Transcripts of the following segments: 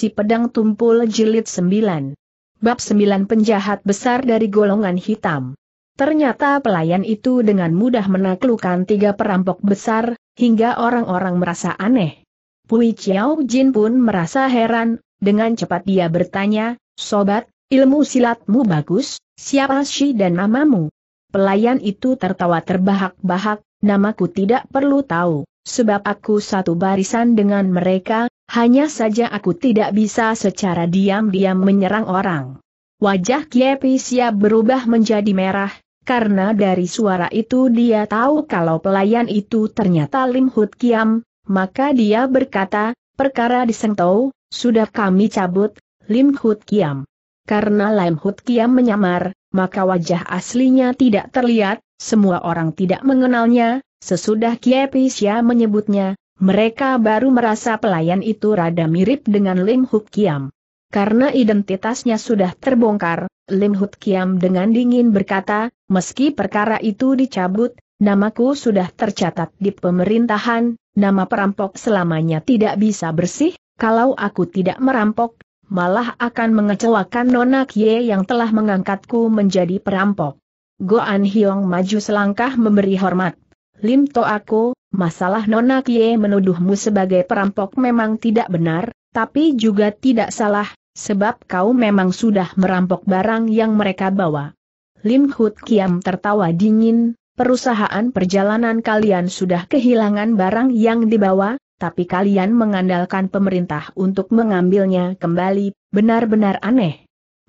Si Pedang Tumpul Jilid 9. Bab 9 Penjahat Besar dari Golongan Hitam. Ternyata pelayan itu dengan mudah menaklukkan tiga perampok besar, hingga orang-orang merasa aneh. Pui Chiao Jin pun merasa heran, dengan cepat dia bertanya, Sobat, ilmu silatmu bagus, siapa si dan namamu? Pelayan itu tertawa terbahak-bahak, namaku tidak perlu tahu sebab aku satu barisan dengan mereka, hanya saja aku tidak bisa secara diam-diam menyerang orang. Wajah Kiepi siap berubah menjadi merah, karena dari suara itu dia tahu kalau pelayan itu ternyata Lim Hut Kiam, maka dia berkata, perkara disengtau, sudah kami cabut, Lim Hut Kiam. Karena Lim Hut Kiam menyamar, maka wajah aslinya tidak terlihat, semua orang tidak mengenalnya, Sesudah Kiai Pisya menyebutnya, mereka baru merasa pelayan itu rada mirip dengan Lim Huk Kiam. Karena identitasnya sudah terbongkar, Lim Huk Kiam dengan dingin berkata, meski perkara itu dicabut, namaku sudah tercatat di pemerintahan, nama perampok selamanya tidak bisa bersih, kalau aku tidak merampok, malah akan mengecewakan Nona Kie yang telah mengangkatku menjadi perampok. Goan Hyong maju selangkah memberi hormat. Lim To aku, masalah Nona Kie menuduhmu sebagai perampok memang tidak benar, tapi juga tidak salah, sebab kau memang sudah merampok barang yang mereka bawa. Lim Hut Kiam tertawa dingin, perusahaan perjalanan kalian sudah kehilangan barang yang dibawa, tapi kalian mengandalkan pemerintah untuk mengambilnya kembali, benar-benar aneh.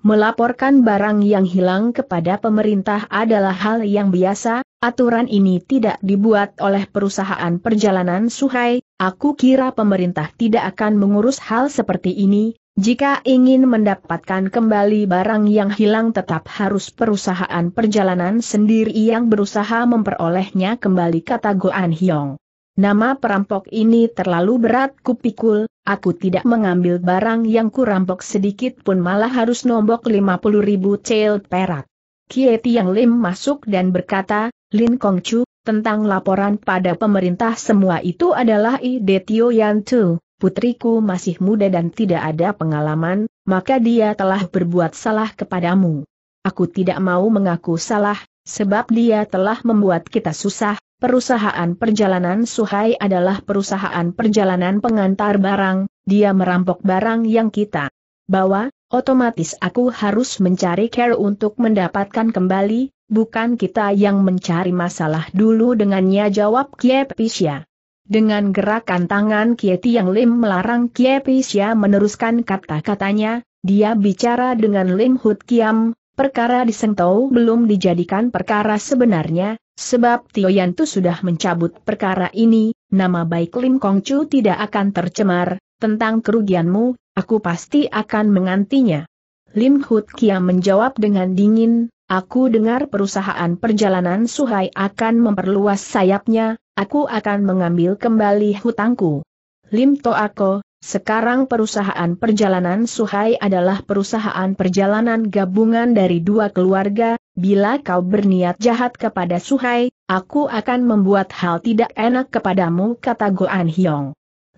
Melaporkan barang yang hilang kepada pemerintah adalah hal yang biasa, aturan ini tidak dibuat oleh perusahaan perjalanan Suhai, aku kira pemerintah tidak akan mengurus hal seperti ini, jika ingin mendapatkan kembali barang yang hilang tetap harus perusahaan perjalanan sendiri yang berusaha memperolehnya kembali kata Goan Hyong. Nama perampok ini terlalu berat kupikul, aku tidak mengambil barang yang kurampok sedikit pun malah harus nombok 50 ribu cel perak. Kie Tiang Lim masuk dan berkata, Lin Kong Chu, tentang laporan pada pemerintah semua itu adalah ide Tio Yan Tu, putriku masih muda dan tidak ada pengalaman, maka dia telah berbuat salah kepadamu. Aku tidak mau mengaku salah, sebab dia telah membuat kita susah, Perusahaan perjalanan Suhai adalah perusahaan perjalanan pengantar barang, dia merampok barang yang kita bawa, otomatis aku harus mencari care untuk mendapatkan kembali, bukan kita yang mencari masalah dulu dengannya jawab Pisya. Dengan gerakan tangan Kieti yang Lim melarang Pisya meneruskan kata-katanya, dia bicara dengan Lim Hut Kiam, Perkara di Sengtou belum dijadikan perkara sebenarnya, sebab Tio Yantu sudah mencabut perkara ini, nama baik Lim Chu tidak akan tercemar, tentang kerugianmu, aku pasti akan mengantinya. Lim Hut Kia menjawab dengan dingin, aku dengar perusahaan perjalanan Suhai akan memperluas sayapnya, aku akan mengambil kembali hutangku. Lim Toako, sekarang perusahaan perjalanan Suhai adalah perusahaan perjalanan gabungan dari dua keluarga, bila kau berniat jahat kepada Suhai, aku akan membuat hal tidak enak kepadamu kata Goan Hyong.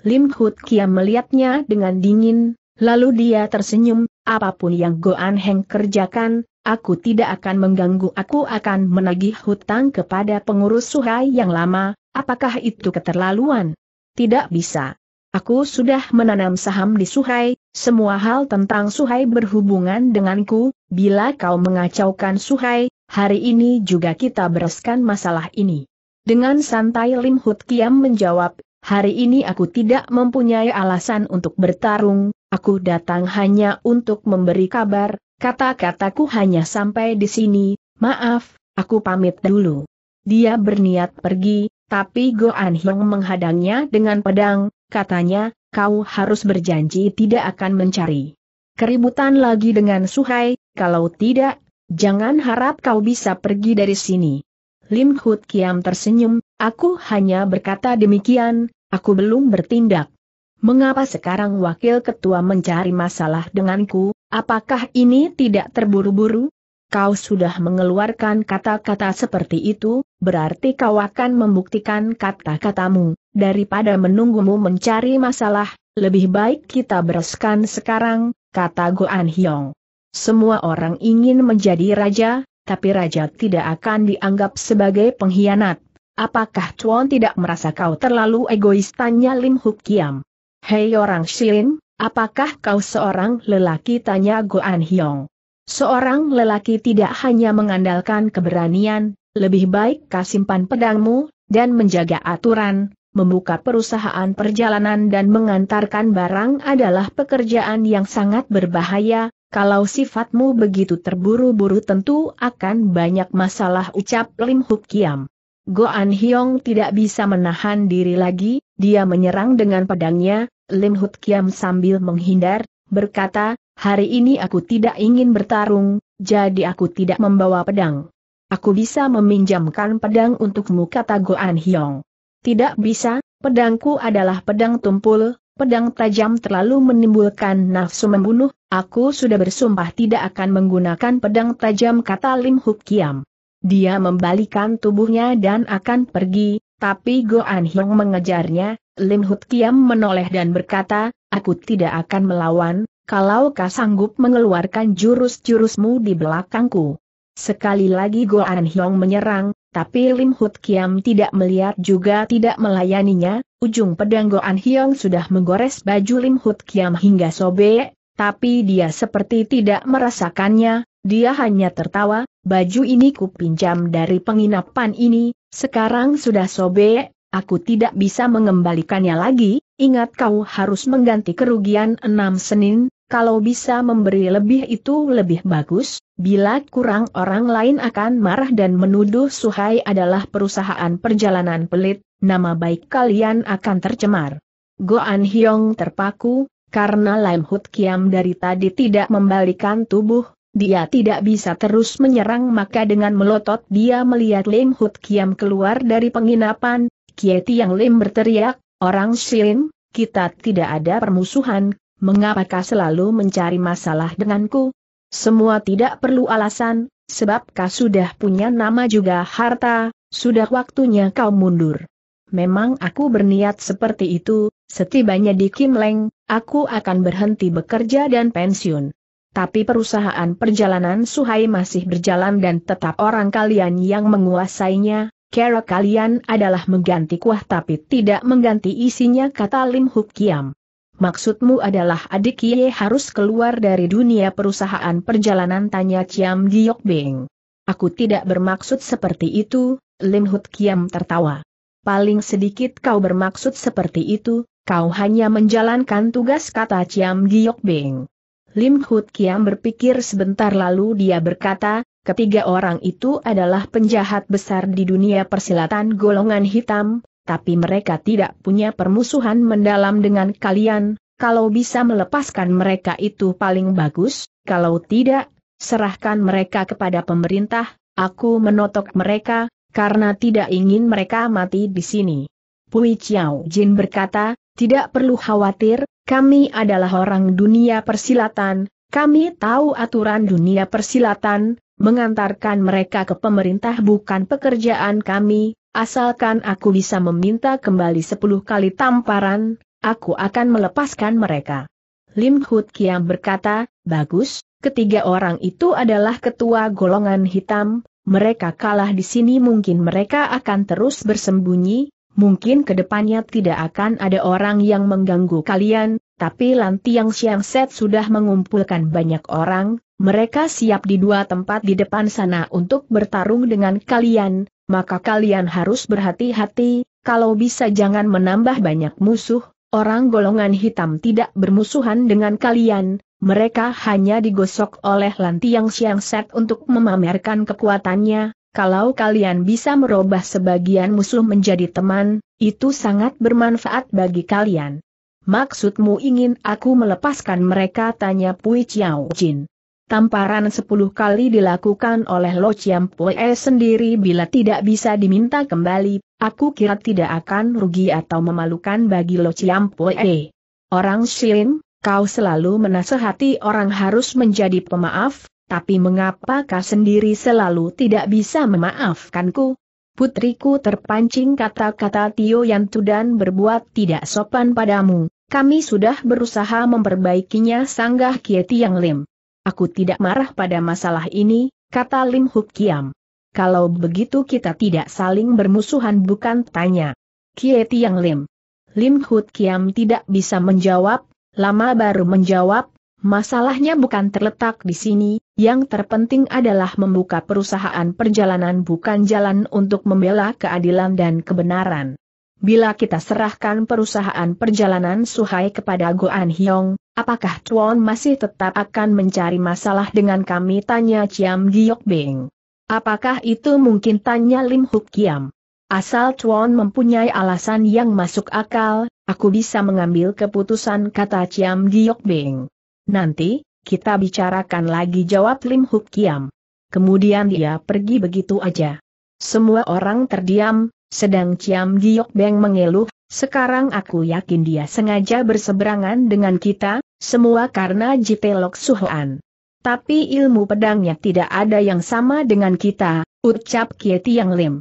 Lim Hut Kia melihatnya dengan dingin, lalu dia tersenyum, apapun yang Goan Heng kerjakan, aku tidak akan mengganggu aku akan menagih hutang kepada pengurus Suhai yang lama, apakah itu keterlaluan? Tidak bisa. Aku sudah menanam saham di Suhai, semua hal tentang Suhai berhubungan denganku, bila kau mengacaukan Suhai, hari ini juga kita bereskan masalah ini. Dengan santai Lim Hut Kiam menjawab, hari ini aku tidak mempunyai alasan untuk bertarung, aku datang hanya untuk memberi kabar, kata-kataku hanya sampai di sini, maaf, aku pamit dulu. Dia berniat pergi, tapi Go An Hyung menghadangnya dengan pedang, katanya, kau harus berjanji tidak akan mencari keributan lagi dengan Suhai, kalau tidak, jangan harap kau bisa pergi dari sini. Lim Hut Kiam tersenyum, aku hanya berkata demikian, aku belum bertindak. Mengapa sekarang wakil ketua mencari masalah denganku, apakah ini tidak terburu-buru? kau sudah mengeluarkan kata-kata seperti itu, berarti kau akan membuktikan kata-katamu, daripada menunggumu mencari masalah, lebih baik kita bereskan sekarang, kata Goan Hyong. Semua orang ingin menjadi raja, tapi raja tidak akan dianggap sebagai pengkhianat. Apakah Chuan tidak merasa kau terlalu egois tanya Lim Huk Kiam? Hei orang Shilin, apakah kau seorang lelaki tanya Goan Hyong? Seorang lelaki tidak hanya mengandalkan keberanian, lebih baik kasimpan pedangmu, dan menjaga aturan, membuka perusahaan perjalanan dan mengantarkan barang adalah pekerjaan yang sangat berbahaya, kalau sifatmu begitu terburu-buru tentu akan banyak masalah ucap Lim Huk Kiam. Go An Hiong tidak bisa menahan diri lagi, dia menyerang dengan pedangnya, Lim Huk Kiam sambil menghindar, berkata, Hari ini aku tidak ingin bertarung, jadi aku tidak membawa pedang. Aku bisa meminjamkan pedang untukmu kata Goan Hyong. Tidak bisa, pedangku adalah pedang tumpul, pedang tajam terlalu menimbulkan nafsu membunuh, aku sudah bersumpah tidak akan menggunakan pedang tajam kata Lim Huk Kiam. Dia membalikan tubuhnya dan akan pergi, tapi Goan Hyong mengejarnya, Lim Huk Kiam menoleh dan berkata, aku tidak akan melawan, kalau kau sanggup mengeluarkan jurus-jurusmu di belakangku. Sekali lagi Goan Hyong menyerang, tapi Lim Hut Kiam tidak melihat juga tidak melayaninya, ujung pedang Goan Hyong sudah menggores baju Lim Hut Kiam hingga sobek, tapi dia seperti tidak merasakannya, dia hanya tertawa, baju ini ku pinjam dari penginapan ini, sekarang sudah sobek, aku tidak bisa mengembalikannya lagi, ingat kau harus mengganti kerugian enam Senin, kalau bisa memberi lebih itu lebih bagus, bila kurang orang lain akan marah dan menuduh Suhai adalah perusahaan perjalanan pelit, nama baik kalian akan tercemar. Goan Hyong terpaku, karena Lam Hut Kiam dari tadi tidak membalikan tubuh, dia tidak bisa terus menyerang maka dengan melotot dia melihat Lim Hut Kiam keluar dari penginapan, Kieti yang Lim berteriak, orang Shilim, kita tidak ada permusuhan, Mengapa kau selalu mencari masalah denganku? Semua tidak perlu alasan, sebab kau sudah punya nama juga harta, sudah waktunya kau mundur. Memang aku berniat seperti itu, setibanya di Kim Leng, aku akan berhenti bekerja dan pensiun. Tapi perusahaan perjalanan Suhai masih berjalan dan tetap orang kalian yang menguasainya, kira kalian adalah mengganti kuah tapi tidak mengganti isinya kata Lim Huk Kiam. Maksudmu adalah adik Ye harus keluar dari dunia perusahaan perjalanan tanya ciam Giok Beng. Aku tidak bermaksud seperti itu, Lim Hut Kiam tertawa. Paling sedikit kau bermaksud seperti itu, kau hanya menjalankan tugas kata Ciam Giok Beng. Lim Hut Kiam berpikir sebentar lalu dia berkata, ketiga orang itu adalah penjahat besar di dunia persilatan golongan hitam, tapi mereka tidak punya permusuhan mendalam dengan kalian, kalau bisa melepaskan mereka itu paling bagus, kalau tidak, serahkan mereka kepada pemerintah, aku menotok mereka, karena tidak ingin mereka mati di sini. Pui Chiao Jin berkata, tidak perlu khawatir, kami adalah orang dunia persilatan, kami tahu aturan dunia persilatan, mengantarkan mereka ke pemerintah bukan pekerjaan kami, Asalkan aku bisa meminta kembali sepuluh kali tamparan, aku akan melepaskan mereka. Lim Hut Kiam berkata, bagus, ketiga orang itu adalah ketua golongan hitam, mereka kalah di sini mungkin mereka akan terus bersembunyi, mungkin kedepannya tidak akan ada orang yang mengganggu kalian, tapi Lantiang Siang Set sudah mengumpulkan banyak orang, mereka siap di dua tempat di depan sana untuk bertarung dengan kalian, maka kalian harus berhati-hati, kalau bisa jangan menambah banyak musuh, orang golongan hitam tidak bermusuhan dengan kalian, mereka hanya digosok oleh lantiang siang set untuk memamerkan kekuatannya, kalau kalian bisa merubah sebagian musuh menjadi teman, itu sangat bermanfaat bagi kalian. Maksudmu ingin aku melepaskan mereka tanya Pui Chiao Jin. Tamparan sepuluh kali dilakukan oleh Lo Chiam Pue sendiri bila tidak bisa diminta kembali, aku kira tidak akan rugi atau memalukan bagi Lo Chiam Pue. Orang Shin, kau selalu menasehati orang harus menjadi pemaaf, tapi mengapa kau sendiri selalu tidak bisa memaafkanku? Putriku terpancing kata-kata Tio Yantu dan berbuat tidak sopan padamu, kami sudah berusaha memperbaikinya sanggah Kieti Yang Lim. Aku tidak marah pada masalah ini, kata Lim Huk Kiam. Kalau begitu kita tidak saling bermusuhan bukan tanya. Kie Tiang Lim. Lim Huk Kiam tidak bisa menjawab, lama baru menjawab, masalahnya bukan terletak di sini, yang terpenting adalah membuka perusahaan perjalanan bukan jalan untuk membela keadilan dan kebenaran. Bila kita serahkan perusahaan perjalanan Suhai kepada Goan Hyong, Apakah Tuan masih tetap akan mencari masalah dengan kami? Tanya Ciam Giok Beng. Apakah itu mungkin? Tanya Lim Huk Kiam. Asal Tuan mempunyai alasan yang masuk akal, aku bisa mengambil keputusan kata Ciam Giok Beng. Nanti, kita bicarakan lagi jawab Lim Huk Kiam. Kemudian dia pergi begitu aja. Semua orang terdiam, sedang Ciam Giok Beng mengeluh, sekarang aku yakin dia sengaja berseberangan dengan kita, semua karena Jitelok Suhoan. Tapi ilmu pedangnya tidak ada yang sama dengan kita, ucap Kieti Yang Lim.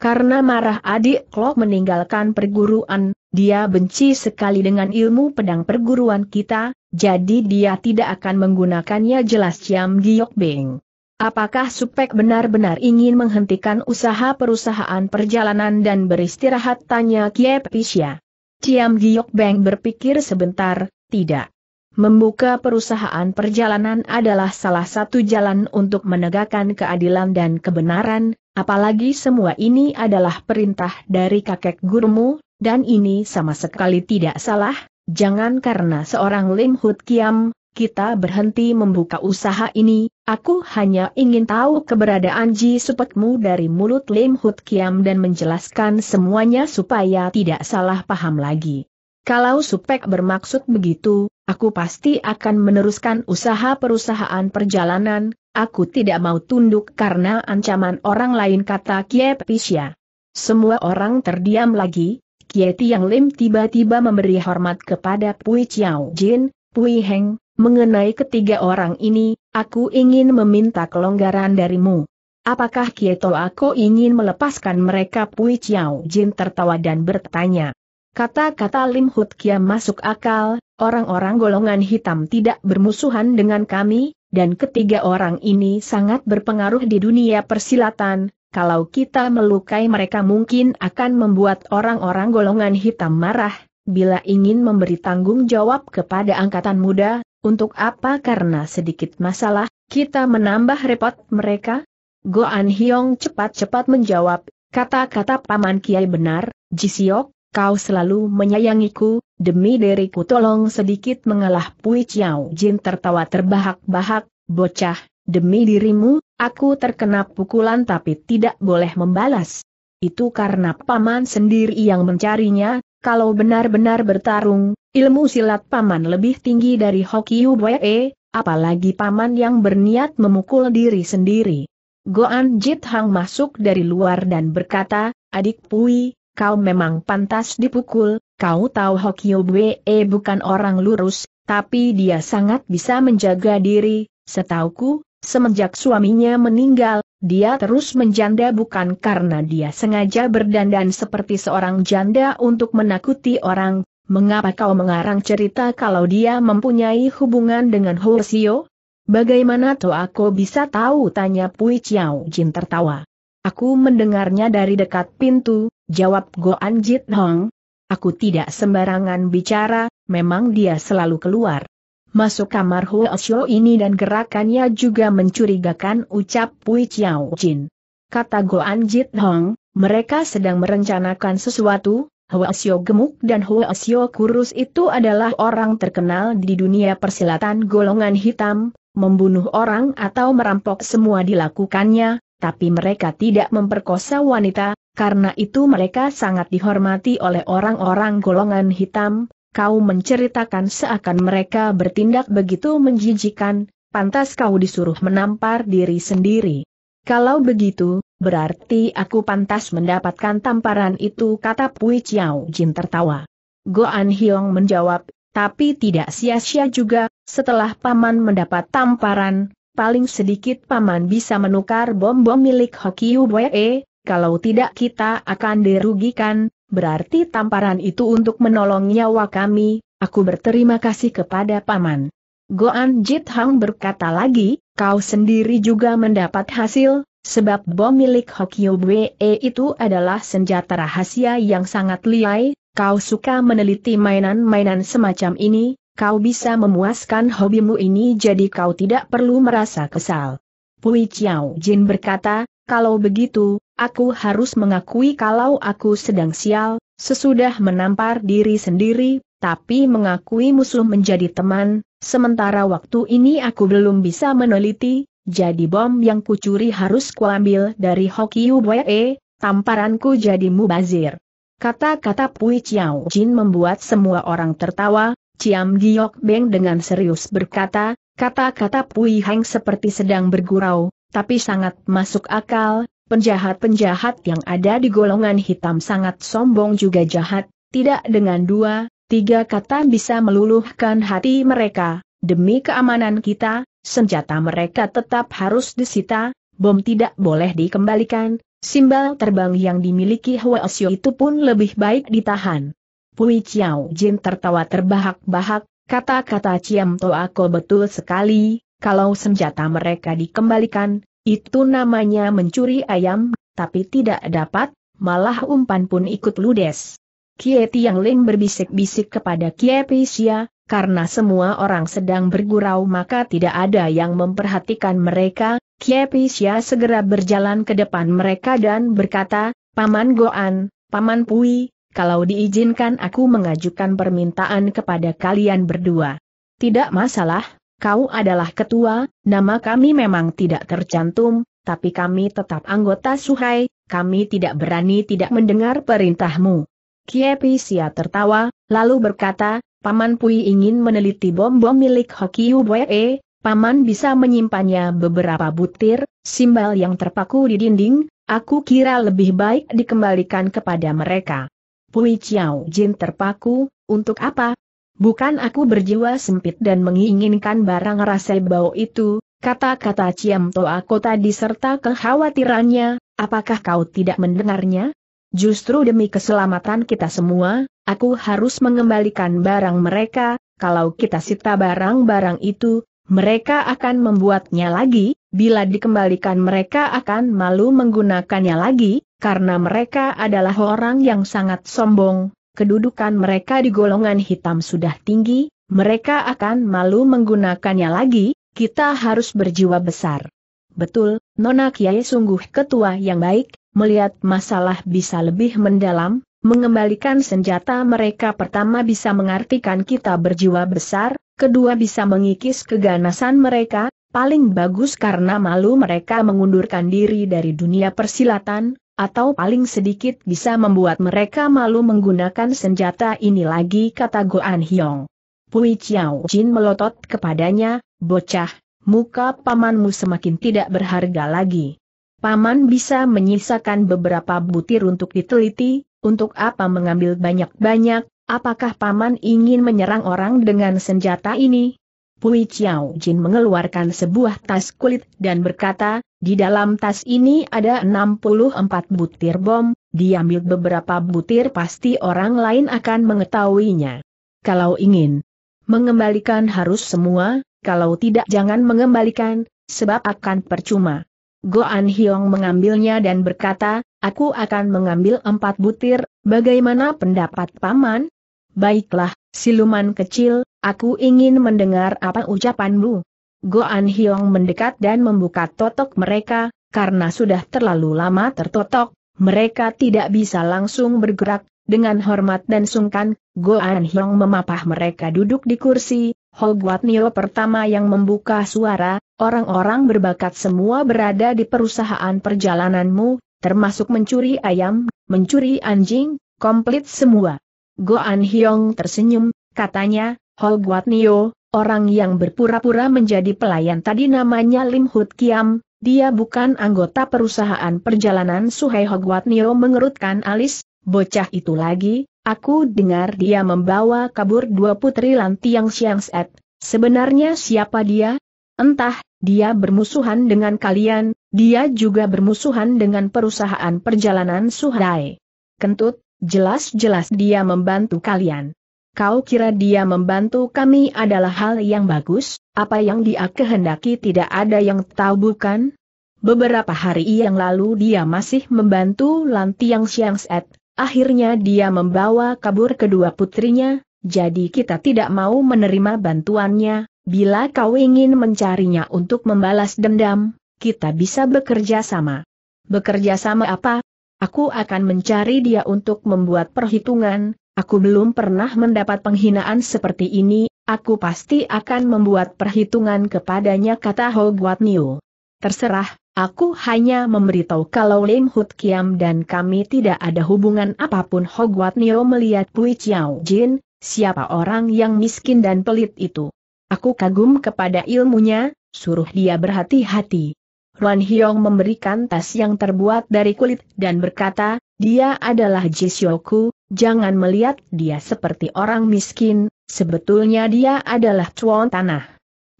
Karena marah adik Klok meninggalkan perguruan, dia benci sekali dengan ilmu pedang perguruan kita, jadi dia tidak akan menggunakannya jelas Ciam Giok Beng. Apakah Supek benar-benar ingin menghentikan usaha perusahaan perjalanan dan beristirahat tanya Kie Pisya? Ciam Giok Beng berpikir sebentar, tidak. Membuka perusahaan perjalanan adalah salah satu jalan untuk menegakkan keadilan dan kebenaran, apalagi semua ini adalah perintah dari kakek gurumu, dan ini sama sekali tidak salah, jangan karena seorang Lim Hut Kiam, kita berhenti membuka usaha ini, aku hanya ingin tahu keberadaan Ji Supekmu dari mulut Lim Hut Kiam dan menjelaskan semuanya supaya tidak salah paham lagi. Kalau Supek bermaksud begitu, aku pasti akan meneruskan usaha perusahaan perjalanan, aku tidak mau tunduk karena ancaman orang lain kata Kie Pisya. Semua orang terdiam lagi, Kie Tiang Lim tiba-tiba memberi hormat kepada Pui Chiao Jin, Pui Heng, mengenai ketiga orang ini, aku ingin meminta kelonggaran darimu. Apakah Kie Toako ingin melepaskan mereka Pui Chiao Jin tertawa dan bertanya. Kata-kata Lim Hut Kia masuk akal, orang-orang golongan hitam tidak bermusuhan dengan kami, dan ketiga orang ini sangat berpengaruh di dunia persilatan, kalau kita melukai mereka mungkin akan membuat orang-orang golongan hitam marah, bila ingin memberi tanggung jawab kepada angkatan muda, untuk apa karena sedikit masalah, kita menambah repot mereka? Goan Hyong cepat-cepat menjawab, kata-kata Paman Kiai benar, Jisiok, kau selalu menyayangiku, demi diriku tolong sedikit mengalah Pui Chiao Jin tertawa terbahak-bahak, bocah, demi dirimu, aku terkena pukulan tapi tidak boleh membalas. Itu karena paman sendiri yang mencarinya, kalau benar-benar bertarung, ilmu silat paman lebih tinggi dari Hokiu Wee, apalagi paman yang berniat memukul diri sendiri. Goan Jit Hang masuk dari luar dan berkata, adik Pui, kau memang pantas dipukul, kau tahu Hokyo Bwe eh, bukan orang lurus, tapi dia sangat bisa menjaga diri, setauku, semenjak suaminya meninggal, dia terus menjanda bukan karena dia sengaja berdandan seperti seorang janda untuk menakuti orang, mengapa kau mengarang cerita kalau dia mempunyai hubungan dengan Horsio? Bagaimana tuh aku bisa tahu tanya Pui Chiao Jin tertawa. Aku mendengarnya dari dekat pintu, jawab Goan Jit Hong. Aku tidak sembarangan bicara, memang dia selalu keluar. Masuk kamar Huo Xiu ini dan gerakannya juga mencurigakan ucap Pui Chiao Jin. Kata Goan Jit Hong, mereka sedang merencanakan sesuatu, Huo Xiu gemuk dan Huo Xiu kurus itu adalah orang terkenal di dunia persilatan golongan hitam, membunuh orang atau merampok semua dilakukannya, tapi mereka tidak memperkosa wanita, karena itu mereka sangat dihormati oleh orang-orang golongan hitam, kau menceritakan seakan mereka bertindak begitu menjijikan, pantas kau disuruh menampar diri sendiri. Kalau begitu, berarti aku pantas mendapatkan tamparan itu kata Pui Chiao Jin tertawa. Goan Hiong menjawab, tapi tidak sia-sia juga, setelah paman mendapat tamparan, paling sedikit paman bisa menukar bom-bom milik Hokiu Buee, kalau tidak kita akan dirugikan, berarti tamparan itu untuk menolong nyawa kami, aku berterima kasih kepada Paman. Goan Jit Hang berkata lagi, kau sendiri juga mendapat hasil, sebab bom milik Hokyo Bwe itu adalah senjata rahasia yang sangat liai, kau suka meneliti mainan-mainan semacam ini, kau bisa memuaskan hobimu ini jadi kau tidak perlu merasa kesal. Pui Chiao Jin berkata, kalau begitu, aku harus mengakui kalau aku sedang sial, sesudah menampar diri sendiri, tapi mengakui musuh menjadi teman, sementara waktu ini aku belum bisa meneliti, jadi bom yang kucuri harus kuambil dari Hokiu Boye, tamparanku jadi mubazir. Kata-kata Pui Chiao Jin membuat semua orang tertawa, Ciam Giok Beng dengan serius berkata, kata-kata Pui Heng seperti sedang bergurau, tapi sangat masuk akal, penjahat-penjahat yang ada di golongan hitam sangat sombong juga jahat, tidak dengan dua, tiga kata bisa meluluhkan hati mereka, demi keamanan kita, senjata mereka tetap harus disita, bom tidak boleh dikembalikan, simbal terbang yang dimiliki Hwa Osio itu pun lebih baik ditahan. Pui Chiao Jin tertawa terbahak-bahak, kata-kata Ciam Toako betul sekali, kalau senjata mereka dikembalikan, itu namanya mencuri ayam, tapi tidak dapat, malah umpan pun ikut ludes. Kie Tiang Ling berbisik-bisik kepada Kie Pisia, karena semua orang sedang bergurau maka tidak ada yang memperhatikan mereka, Kie Pisia segera berjalan ke depan mereka dan berkata, Paman Goan, Paman Pui, kalau diizinkan aku mengajukan permintaan kepada kalian berdua. Tidak masalah, kau adalah ketua, nama kami memang tidak tercantum, tapi kami tetap anggota Suhai, kami tidak berani tidak mendengar perintahmu. Kiepi Sia tertawa, lalu berkata, Paman Pui ingin meneliti bom-bom milik Hokiu Boe, e. Paman bisa menyimpannya beberapa butir, simbal yang terpaku di dinding, aku kira lebih baik dikembalikan kepada mereka. Pui Chiao Jin terpaku, untuk apa, Bukan aku berjiwa sempit dan menginginkan barang rasai bau itu, kata-kata Ciam Aku tadi serta kekhawatirannya, apakah kau tidak mendengarnya? Justru demi keselamatan kita semua, aku harus mengembalikan barang mereka, kalau kita sita barang-barang itu, mereka akan membuatnya lagi, bila dikembalikan mereka akan malu menggunakannya lagi, karena mereka adalah orang yang sangat sombong, kedudukan mereka di golongan hitam sudah tinggi, mereka akan malu menggunakannya lagi, kita harus berjiwa besar. Betul, Nona Kiai sungguh ketua yang baik, melihat masalah bisa lebih mendalam, mengembalikan senjata mereka pertama bisa mengartikan kita berjiwa besar, kedua bisa mengikis keganasan mereka, paling bagus karena malu mereka mengundurkan diri dari dunia persilatan, atau paling sedikit bisa membuat mereka malu menggunakan senjata ini lagi kata Goan Hyong. Pui Chiao Jin melotot kepadanya, bocah, muka pamanmu semakin tidak berharga lagi. Paman bisa menyisakan beberapa butir untuk diteliti, untuk apa mengambil banyak-banyak, apakah paman ingin menyerang orang dengan senjata ini? Pui Chiao Jin mengeluarkan sebuah tas kulit dan berkata, di dalam tas ini ada 64 butir bom, diambil beberapa butir pasti orang lain akan mengetahuinya. Kalau ingin mengembalikan harus semua, kalau tidak jangan mengembalikan, sebab akan percuma. Goan Hyong mengambilnya dan berkata, aku akan mengambil empat butir, bagaimana pendapat paman? Baiklah, siluman kecil, aku ingin mendengar apa ucapanmu. Goan Hiong mendekat dan membuka totok mereka, karena sudah terlalu lama tertotok, mereka tidak bisa langsung bergerak, dengan hormat dan sungkan, Goan Hiong memapah mereka duduk di kursi, Hogwat Nio pertama yang membuka suara, orang-orang berbakat semua berada di perusahaan perjalananmu, termasuk mencuri ayam, mencuri anjing, komplit semua. Goan Hiong tersenyum, katanya, Hogwat Nio, Orang yang berpura-pura menjadi pelayan tadi namanya Lim Hut Kiam, dia bukan anggota perusahaan perjalanan Suhei Hogwat Nio mengerutkan alis, bocah itu lagi, aku dengar dia membawa kabur dua putri Lantiang Siang Set. Sebenarnya siapa dia? Entah, dia bermusuhan dengan kalian, dia juga bermusuhan dengan perusahaan perjalanan Suhai. Kentut, jelas-jelas dia membantu kalian. Kau kira dia membantu kami adalah hal yang bagus, apa yang dia kehendaki tidak ada yang tahu bukan? Beberapa hari yang lalu dia masih membantu Lantiang Set. akhirnya dia membawa kabur kedua putrinya, jadi kita tidak mau menerima bantuannya, bila kau ingin mencarinya untuk membalas dendam, kita bisa bekerja sama. Bekerja sama apa? Aku akan mencari dia untuk membuat perhitungan, Aku belum pernah mendapat penghinaan seperti ini, aku pasti akan membuat perhitungan kepadanya kata Ho Guat Niu. Terserah, aku hanya memberitahu kalau Lim Hut Kiam dan kami tidak ada hubungan apapun Ho Guat Niu melihat Pui Chiao Jin, siapa orang yang miskin dan pelit itu. Aku kagum kepada ilmunya, suruh dia berhati-hati. Ruan Hyong memberikan tas yang terbuat dari kulit dan berkata, dia adalah Jisyoku, Jangan melihat dia seperti orang miskin, sebetulnya dia adalah cuan tanah.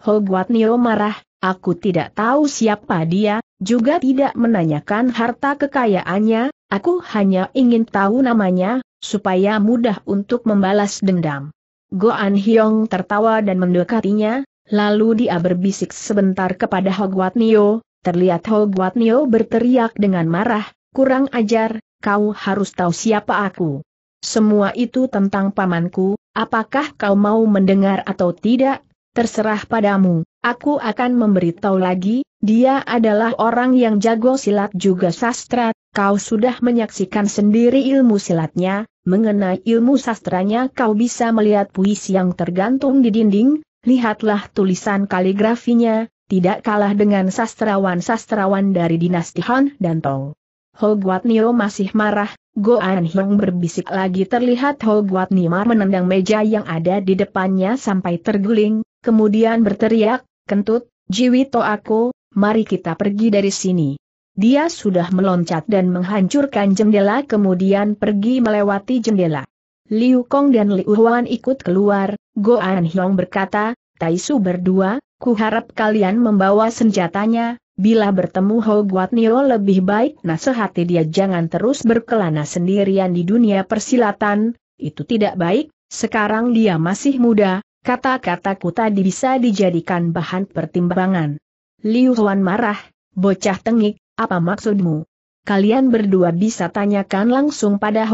Hogwat Nio marah, aku tidak tahu siapa dia, juga tidak menanyakan harta kekayaannya, aku hanya ingin tahu namanya, supaya mudah untuk membalas dendam. Goan Hyong tertawa dan mendekatinya, lalu dia berbisik sebentar kepada Hogwat Nio, terlihat Hogwat Nio berteriak dengan marah, kurang ajar, kau harus tahu siapa aku. Semua itu tentang pamanku, apakah kau mau mendengar atau tidak? Terserah padamu, aku akan memberitahu lagi, dia adalah orang yang jago silat juga sastra, kau sudah menyaksikan sendiri ilmu silatnya, mengenai ilmu sastranya kau bisa melihat puisi yang tergantung di dinding, lihatlah tulisan kaligrafinya, tidak kalah dengan sastrawan-sastrawan dari dinasti Han dan Tong. Nio masih marah, An Hyong berbisik lagi terlihat Ho Guat Nimar menendang meja yang ada di depannya sampai terguling, kemudian berteriak, kentut, jiwito aku, mari kita pergi dari sini. Dia sudah meloncat dan menghancurkan jendela kemudian pergi melewati jendela. Liu Kong dan Liu Huan ikut keluar, An Hyong berkata, Taisu berdua, ku harap kalian membawa senjatanya, Bila bertemu Nio lebih baik nasihatnya dia jangan terus berkelana sendirian di dunia persilatan, itu tidak baik, sekarang dia masih muda, kata-kataku tadi bisa dijadikan bahan pertimbangan. Liu Huan marah, bocah tengik, apa maksudmu? Kalian berdua bisa tanyakan langsung pada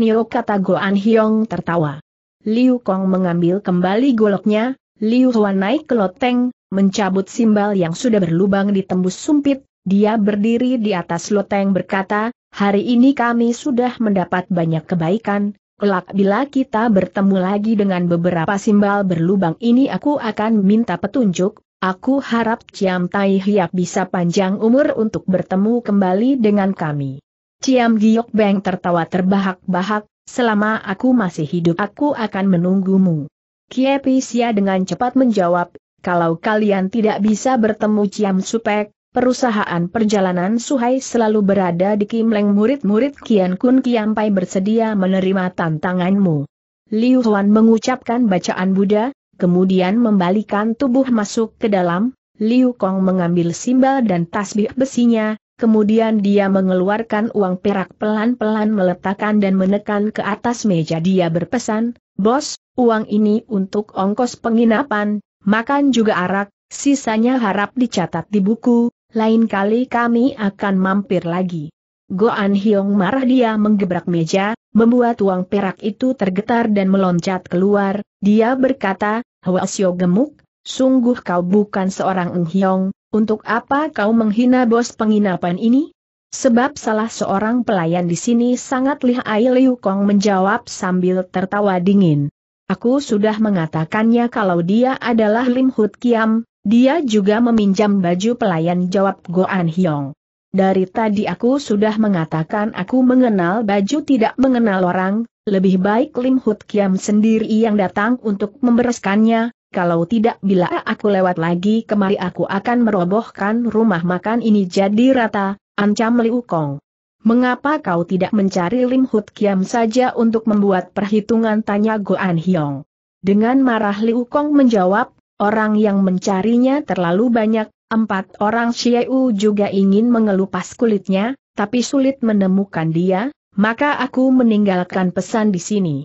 Nio kata Goan Hyong tertawa. Liu Kong mengambil kembali goloknya, Liu Huan naik ke loteng, mencabut simbal yang sudah berlubang ditembus sumpit, dia berdiri di atas loteng berkata, hari ini kami sudah mendapat banyak kebaikan, kelak bila kita bertemu lagi dengan beberapa simbal berlubang ini aku akan minta petunjuk, aku harap Ciam Tai Hiap bisa panjang umur untuk bertemu kembali dengan kami. Ciam Giok Beng tertawa terbahak-bahak, selama aku masih hidup aku akan menunggumu. Kiepisia dengan cepat menjawab, kalau kalian tidak bisa bertemu Ciam Supek, perusahaan perjalanan Suhai selalu berada di Kimleng murid-murid Kian Kun Kiampai bersedia menerima tantanganmu. Liu Huan mengucapkan bacaan Buddha, kemudian membalikan tubuh masuk ke dalam, Liu Kong mengambil simbal dan tasbih besinya, Kemudian dia mengeluarkan uang perak pelan-pelan meletakkan dan menekan ke atas meja dia berpesan, Bos, uang ini untuk ongkos penginapan, makan juga arak, sisanya harap dicatat di buku, lain kali kami akan mampir lagi. Goan Hyong marah dia menggebrak meja, membuat uang perak itu tergetar dan meloncat keluar, dia berkata, Hwasyo gemuk, sungguh kau bukan seorang Ng Hyong, untuk apa kau menghina bos penginapan ini? Sebab salah seorang pelayan di sini sangat lihai Liu Kong menjawab sambil tertawa dingin. Aku sudah mengatakannya kalau dia adalah Lim Hut Kiam, dia juga meminjam baju pelayan jawab Goan Hyong. Dari tadi aku sudah mengatakan aku mengenal baju tidak mengenal orang, lebih baik Lim Hut Kiam sendiri yang datang untuk membereskannya, kalau tidak bila aku lewat lagi kemari aku akan merobohkan rumah makan ini jadi rata, ancam Liu Kong. Mengapa kau tidak mencari Lim Hut Kiam saja untuk membuat perhitungan tanya An Hyong? Dengan marah Liu Kong menjawab, orang yang mencarinya terlalu banyak, empat orang Xiu juga ingin mengelupas kulitnya, tapi sulit menemukan dia, maka aku meninggalkan pesan di sini.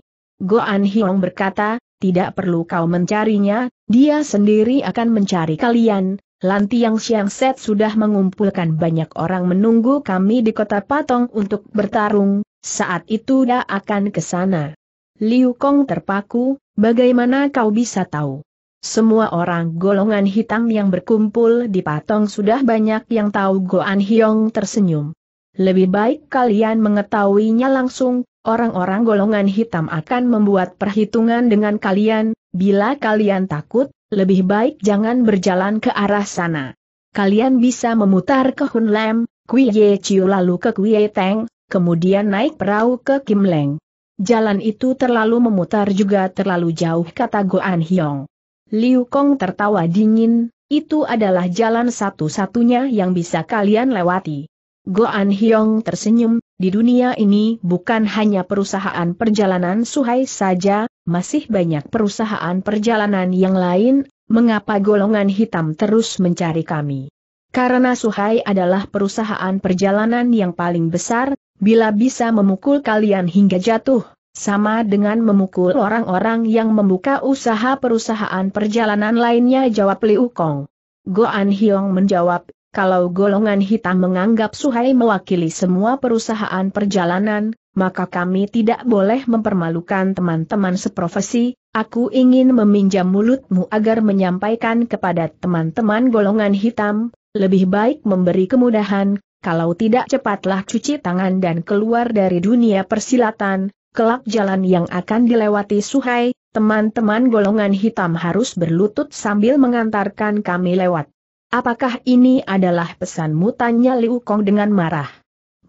An Hyong berkata, tidak perlu kau mencarinya, dia sendiri akan mencari kalian. yang Siang Set sudah mengumpulkan banyak orang menunggu kami di kota Patong untuk bertarung, saat itu dia akan ke sana. Liu Kong terpaku, bagaimana kau bisa tahu? Semua orang golongan hitam yang berkumpul di Patong sudah banyak yang tahu Goan Hiong tersenyum. Lebih baik kalian mengetahuinya langsung, orang-orang golongan hitam akan membuat perhitungan dengan kalian, bila kalian takut, lebih baik jangan berjalan ke arah sana. Kalian bisa memutar ke Hunlem, Ye Chiu lalu ke Ye Teng, kemudian naik perahu ke Kim Leng. Jalan itu terlalu memutar juga terlalu jauh kata Goan Hyong. Liu Kong tertawa dingin, itu adalah jalan satu-satunya yang bisa kalian lewati. Goan Hyong tersenyum, di dunia ini bukan hanya perusahaan perjalanan Suhai saja, masih banyak perusahaan perjalanan yang lain, mengapa golongan hitam terus mencari kami? Karena Suhai adalah perusahaan perjalanan yang paling besar, bila bisa memukul kalian hingga jatuh, sama dengan memukul orang-orang yang membuka usaha perusahaan perjalanan lainnya jawab Liu Kong. Goan Hyong menjawab, kalau golongan hitam menganggap Suhai mewakili semua perusahaan perjalanan, maka kami tidak boleh mempermalukan teman-teman seprofesi, aku ingin meminjam mulutmu agar menyampaikan kepada teman-teman golongan hitam, lebih baik memberi kemudahan, kalau tidak cepatlah cuci tangan dan keluar dari dunia persilatan, kelak jalan yang akan dilewati Suhai, teman-teman golongan hitam harus berlutut sambil mengantarkan kami lewat. Apakah ini adalah pesanmu tanya Liu Kong dengan marah?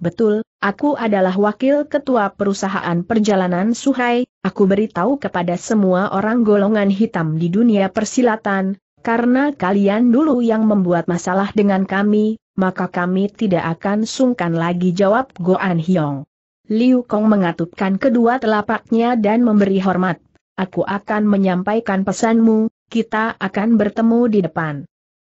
Betul, aku adalah wakil ketua perusahaan perjalanan Suhai, aku beritahu kepada semua orang golongan hitam di dunia persilatan, karena kalian dulu yang membuat masalah dengan kami, maka kami tidak akan sungkan lagi jawab Goan Hyong. Liu Kong mengatupkan kedua telapaknya dan memberi hormat. Aku akan menyampaikan pesanmu, kita akan bertemu di depan.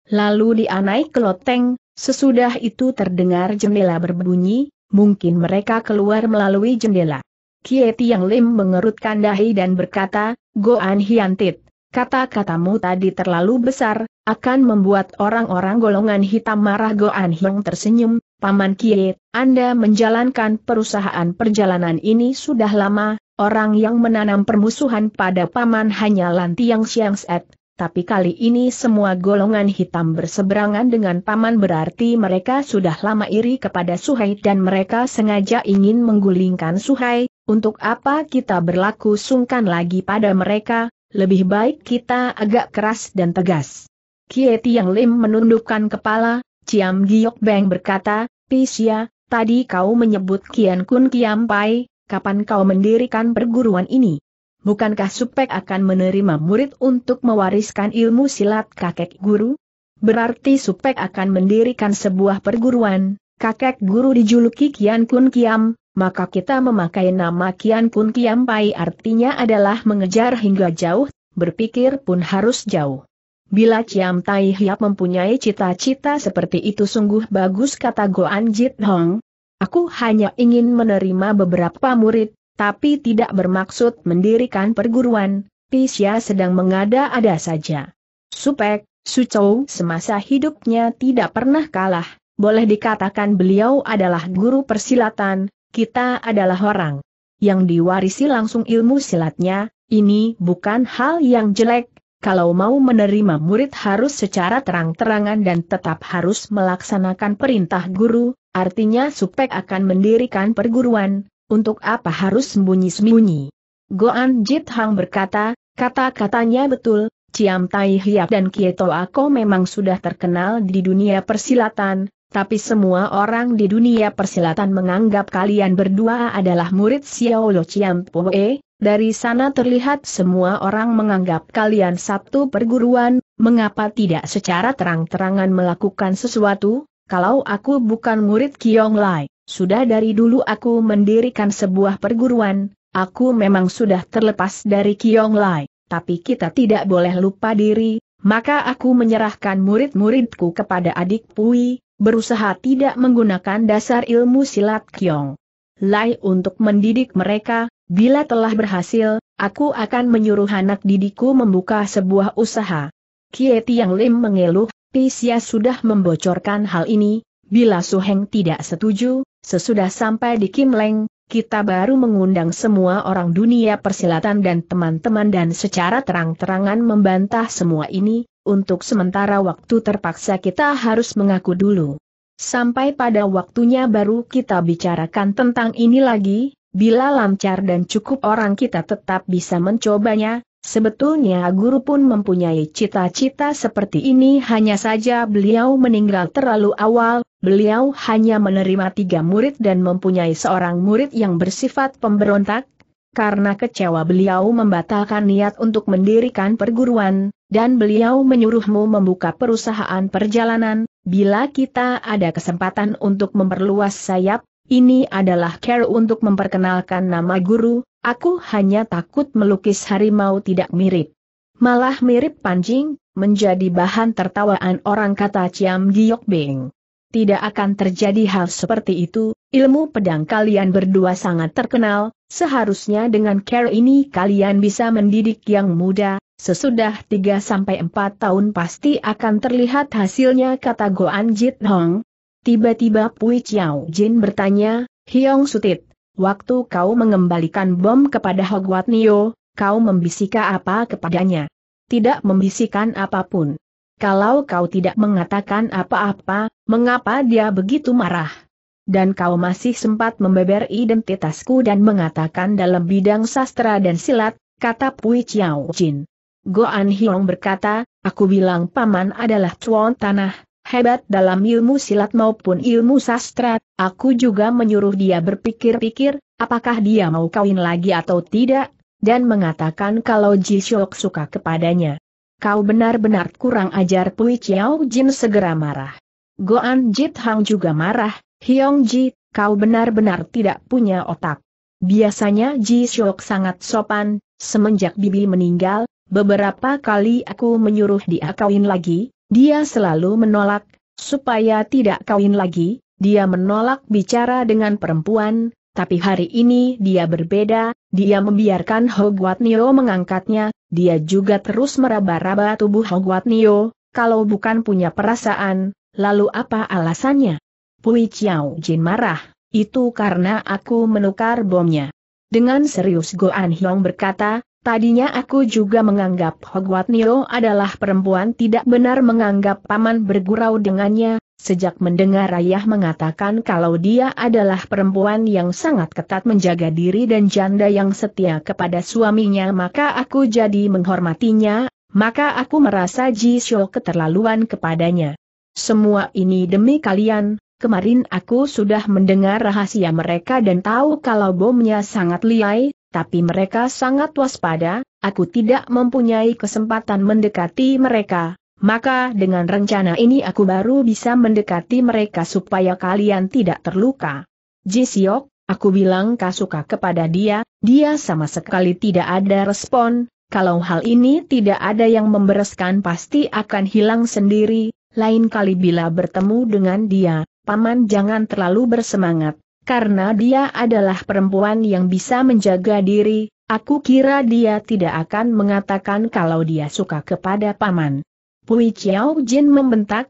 Lalu dia naik ke loteng, sesudah itu terdengar jendela berbunyi, mungkin mereka keluar melalui jendela. Kieti Yang Lim mengerutkan dahi dan berkata, Goan Hiantit, kata-katamu tadi terlalu besar, akan membuat orang-orang golongan hitam marah Goan Hiang tersenyum, Paman Kiet, Anda menjalankan perusahaan perjalanan ini sudah lama, orang yang menanam permusuhan pada Paman hanya Lantiang Siang Set, tapi kali ini semua golongan hitam berseberangan dengan paman berarti mereka sudah lama iri kepada Suhai dan mereka sengaja ingin menggulingkan Suhai, untuk apa kita berlaku sungkan lagi pada mereka, lebih baik kita agak keras dan tegas. Kie Tiang Lim menundukkan kepala, Ciam Giok Beng berkata, Pisya, tadi kau menyebut Kian Kun Kiam Pai, kapan kau mendirikan perguruan ini? bukankah Supek akan menerima murid untuk mewariskan ilmu silat kakek guru? Berarti Supek akan mendirikan sebuah perguruan, kakek guru dijuluki Kian Kun Kiam, maka kita memakai nama Kian Kun Kiam Pai artinya adalah mengejar hingga jauh, berpikir pun harus jauh. Bila Ciam Tai Hiap mempunyai cita-cita seperti itu sungguh bagus kata Goan Jit Hong. Aku hanya ingin menerima beberapa murid, tapi tidak bermaksud mendirikan perguruan, Pisya sedang mengada-ada saja. Supek, Sucou semasa hidupnya tidak pernah kalah, boleh dikatakan beliau adalah guru persilatan, kita adalah orang yang diwarisi langsung ilmu silatnya, ini bukan hal yang jelek, kalau mau menerima murid harus secara terang-terangan dan tetap harus melaksanakan perintah guru, artinya Supek akan mendirikan perguruan, untuk apa harus sembunyi-sembunyi? Goan Jit Hang berkata, kata-katanya betul, Ciam Tai Hiap dan Kieto Ako memang sudah terkenal di dunia persilatan, tapi semua orang di dunia persilatan menganggap kalian berdua adalah murid Xiao Lo Ciam Poe, dari sana terlihat semua orang menganggap kalian satu perguruan, mengapa tidak secara terang-terangan melakukan sesuatu, kalau aku bukan murid Kiong Lai? Sudah dari dulu aku mendirikan sebuah perguruan, aku memang sudah terlepas dari Kiong Lai, tapi kita tidak boleh lupa diri, maka aku menyerahkan murid-muridku kepada adik Pui, berusaha tidak menggunakan dasar ilmu silat Kiong Lai untuk mendidik mereka, bila telah berhasil, aku akan menyuruh anak didikku membuka sebuah usaha. Kie Tiang Lim mengeluh, Pisya sudah membocorkan hal ini, bila Suheng tidak setuju, Sesudah sampai di Kim Leng, kita baru mengundang semua orang dunia persilatan dan teman-teman dan secara terang-terangan membantah semua ini, untuk sementara waktu terpaksa kita harus mengaku dulu. Sampai pada waktunya baru kita bicarakan tentang ini lagi, bila lancar dan cukup orang kita tetap bisa mencobanya, Sebetulnya guru pun mempunyai cita-cita seperti ini hanya saja beliau meninggal terlalu awal, beliau hanya menerima tiga murid dan mempunyai seorang murid yang bersifat pemberontak, karena kecewa beliau membatalkan niat untuk mendirikan perguruan, dan beliau menyuruhmu membuka perusahaan perjalanan, bila kita ada kesempatan untuk memperluas sayap, ini adalah care untuk memperkenalkan nama guru, Aku hanya takut melukis harimau tidak mirip. Malah mirip pancing, menjadi bahan tertawaan orang kata Ciam Giok Beng. Tidak akan terjadi hal seperti itu, ilmu pedang kalian berdua sangat terkenal, seharusnya dengan care ini kalian bisa mendidik yang muda, sesudah 3-4 tahun pasti akan terlihat hasilnya kata Goan Jit Hong. Tiba-tiba Pui Chiao Jin bertanya, Hiong Sutit, waktu kau mengembalikan bom kepada Hogwarts Neo, kau membisikkan apa kepadanya? Tidak membisikkan apapun. Kalau kau tidak mengatakan apa-apa, mengapa dia begitu marah? Dan kau masih sempat membeber identitasku dan mengatakan dalam bidang sastra dan silat, kata Pui Chiao Jin. Goan Hiong berkata, aku bilang paman adalah tuan tanah, hebat dalam ilmu silat maupun ilmu sastra, aku juga menyuruh dia berpikir-pikir, apakah dia mau kawin lagi atau tidak, dan mengatakan kalau Ji Shok suka kepadanya. Kau benar-benar kurang ajar Pui Chiao Jin segera marah. Goan Jit Hang juga marah, Hyong Ji, kau benar-benar tidak punya otak. Biasanya Ji Shok sangat sopan, semenjak Bibi meninggal, beberapa kali aku menyuruh dia kawin lagi, dia selalu menolak, supaya tidak kawin lagi, dia menolak bicara dengan perempuan, tapi hari ini dia berbeda, dia membiarkan Hogwarts Nio mengangkatnya, dia juga terus meraba-raba tubuh Hogwarts Nio, kalau bukan punya perasaan, lalu apa alasannya? Pui Chiao Jin marah, itu karena aku menukar bomnya. Dengan serius Goan Hyong berkata, Tadinya aku juga menganggap Hogwat Nio adalah perempuan tidak benar menganggap paman bergurau dengannya, sejak mendengar ayah mengatakan kalau dia adalah perempuan yang sangat ketat menjaga diri dan janda yang setia kepada suaminya maka aku jadi menghormatinya, maka aku merasa Jisyo keterlaluan kepadanya. Semua ini demi kalian, kemarin aku sudah mendengar rahasia mereka dan tahu kalau bomnya sangat liai, tapi mereka sangat waspada, aku tidak mempunyai kesempatan mendekati mereka, maka dengan rencana ini aku baru bisa mendekati mereka supaya kalian tidak terluka. Jisiok, aku bilang kasuka kepada dia, dia sama sekali tidak ada respon, kalau hal ini tidak ada yang membereskan pasti akan hilang sendiri, lain kali bila bertemu dengan dia, paman jangan terlalu bersemangat. Karena dia adalah perempuan yang bisa menjaga diri, aku kira dia tidak akan mengatakan kalau dia suka kepada paman. Pui Chiao Jin membentak,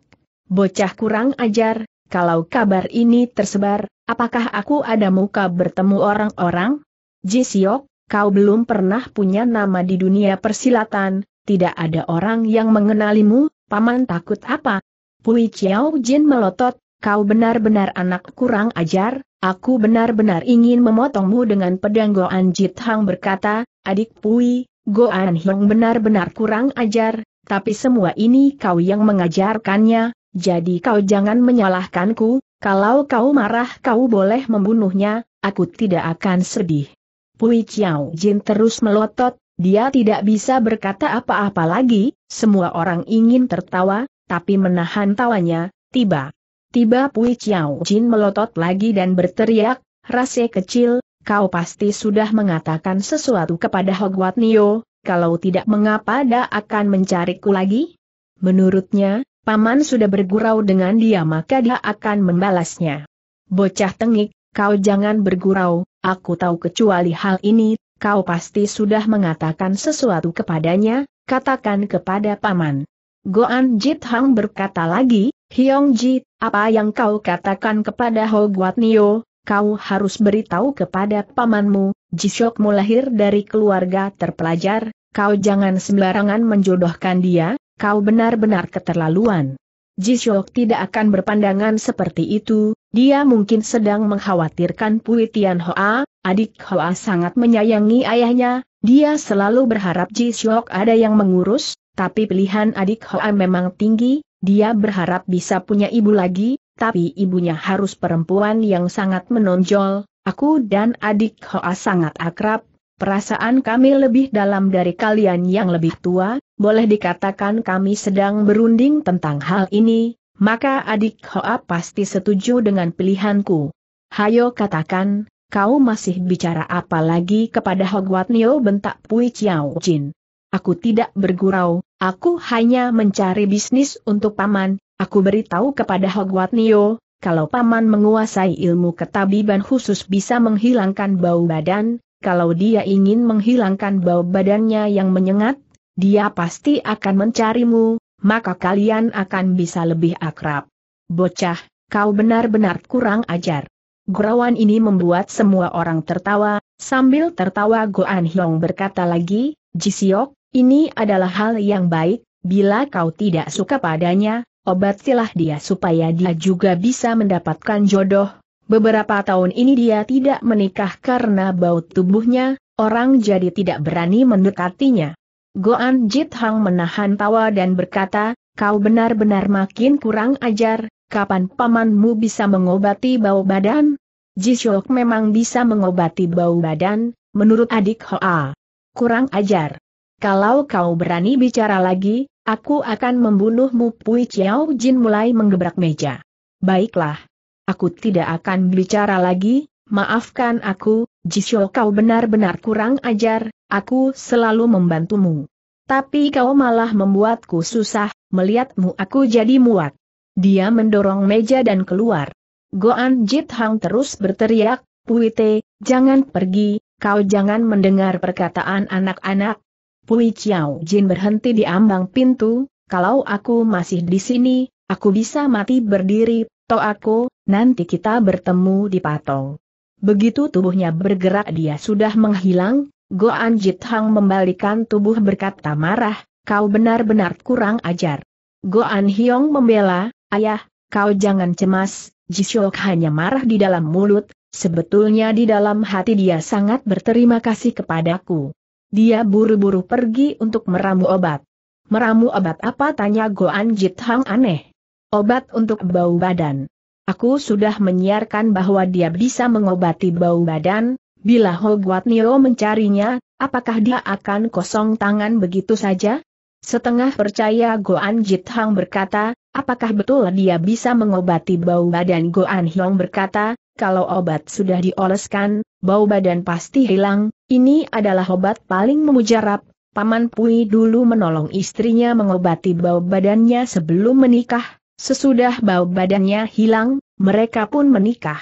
bocah kurang ajar, kalau kabar ini tersebar, apakah aku ada muka bertemu orang-orang? Siok, kau belum pernah punya nama di dunia persilatan, tidak ada orang yang mengenalimu, paman takut apa? Pui Chiao Jin melotot, kau benar-benar anak kurang ajar, Aku benar-benar ingin memotongmu dengan pedang Goan Jit Hang berkata, adik Pui, Goan Hyong benar-benar kurang ajar, tapi semua ini kau yang mengajarkannya, jadi kau jangan menyalahkanku, kalau kau marah kau boleh membunuhnya, aku tidak akan sedih. Pui Chiao Jin terus melotot, dia tidak bisa berkata apa-apa lagi, semua orang ingin tertawa, tapi menahan tawanya, tiba. Tiba Pui Chiao Jin melotot lagi dan berteriak, Rase kecil, kau pasti sudah mengatakan sesuatu kepada Hogwat Nio, kalau tidak mengapa dia akan mencariku lagi? Menurutnya, paman sudah bergurau dengan dia maka dia akan membalasnya. Bocah tengik, kau jangan bergurau, aku tahu kecuali hal ini, kau pasti sudah mengatakan sesuatu kepadanya, katakan kepada paman. Goan Jit Hang berkata lagi, Ji, apa yang kau katakan kepada Ho Guat Nio, kau harus beritahu kepada pamanmu, Ji mu lahir dari keluarga terpelajar, kau jangan sembarangan menjodohkan dia, kau benar-benar keterlaluan. Ji Jisyok tidak akan berpandangan seperti itu, dia mungkin sedang mengkhawatirkan Pui Tian Hoa, adik Hoa sangat menyayangi ayahnya, dia selalu berharap Ji Jisyok ada yang mengurus, tapi pilihan adik Hoa memang tinggi, dia berharap bisa punya ibu lagi, tapi ibunya harus perempuan yang sangat menonjol, aku dan adik Hoa sangat akrab, perasaan kami lebih dalam dari kalian yang lebih tua, boleh dikatakan kami sedang berunding tentang hal ini, maka adik Hoa pasti setuju dengan pilihanku. Hayo katakan, kau masih bicara apa lagi kepada Hogwarts Neo bentak Pui Chiao Jin. Aku tidak bergurau, Aku hanya mencari bisnis untuk paman, aku beritahu kepada Hogwat Nio, kalau paman menguasai ilmu ketabiban khusus bisa menghilangkan bau badan, kalau dia ingin menghilangkan bau badannya yang menyengat, dia pasti akan mencarimu, maka kalian akan bisa lebih akrab. Bocah, kau benar-benar kurang ajar. Gurawan ini membuat semua orang tertawa, sambil tertawa Goan Hyong berkata lagi, Jisiok, ini adalah hal yang baik, bila kau tidak suka padanya, obatilah dia supaya dia juga bisa mendapatkan jodoh. Beberapa tahun ini dia tidak menikah karena bau tubuhnya, orang jadi tidak berani mendekatinya. Goan Jit Hang menahan tawa dan berkata, kau benar-benar makin kurang ajar, kapan pamanmu bisa mengobati bau badan? Jishok memang bisa mengobati bau badan, menurut adik Hoa. Kurang ajar. Kalau kau berani bicara lagi, aku akan membunuhmu Pui Chiao Jin mulai menggebrak meja. Baiklah. Aku tidak akan bicara lagi, maafkan aku, Jisho kau benar-benar kurang ajar, aku selalu membantumu. Tapi kau malah membuatku susah, melihatmu aku jadi muak. Dia mendorong meja dan keluar. Goan Jit Hang terus berteriak, Puite, jangan pergi, kau jangan mendengar perkataan anak-anak, Pui Chiao Jin berhenti di ambang pintu, kalau aku masih di sini, aku bisa mati berdiri, to aku, nanti kita bertemu di patong. Begitu tubuhnya bergerak dia sudah menghilang, Go Goan Hang membalikan tubuh berkata marah, kau benar-benar kurang ajar. Goan Hyong membela, ayah, kau jangan cemas, Jishok hanya marah di dalam mulut, sebetulnya di dalam hati dia sangat berterima kasih kepadaku. Dia buru-buru pergi untuk meramu obat. Meramu obat apa tanya Goan Jit Hang aneh. Obat untuk bau badan. Aku sudah menyiarkan bahwa dia bisa mengobati bau badan, bila Hogwat Nio mencarinya, apakah dia akan kosong tangan begitu saja? Setengah percaya Goan Jit Hang berkata, apakah betul dia bisa mengobati bau badan Goan Hyong berkata, kalau obat sudah dioleskan, bau badan pasti hilang, ini adalah obat paling memujarab. Paman Pui dulu menolong istrinya mengobati bau badannya sebelum menikah, sesudah bau badannya hilang, mereka pun menikah.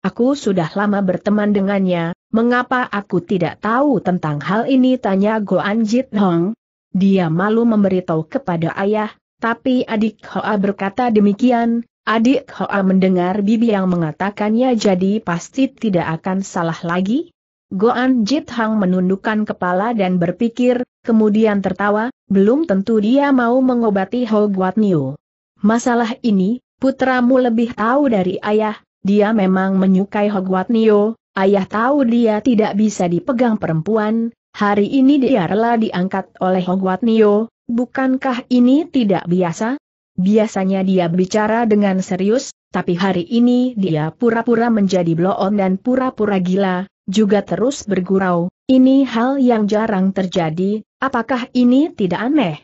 Aku sudah lama berteman dengannya, mengapa aku tidak tahu tentang hal ini tanya Go Jit Hong. Dia malu memberitahu kepada ayah, tapi adik Hoa berkata demikian, Adik Hoa mendengar bibi yang mengatakannya jadi pasti tidak akan salah lagi? Goan Jit Hang menundukkan kepala dan berpikir, kemudian tertawa, belum tentu dia mau mengobati Ho Guat Niu. Masalah ini, putramu lebih tahu dari ayah, dia memang menyukai Ho Guat Niu, ayah tahu dia tidak bisa dipegang perempuan, hari ini dia rela diangkat oleh Ho Guat Niu, bukankah ini tidak biasa? Biasanya dia bicara dengan serius, tapi hari ini dia pura-pura menjadi bloon dan pura-pura gila, juga terus bergurau, ini hal yang jarang terjadi, apakah ini tidak aneh?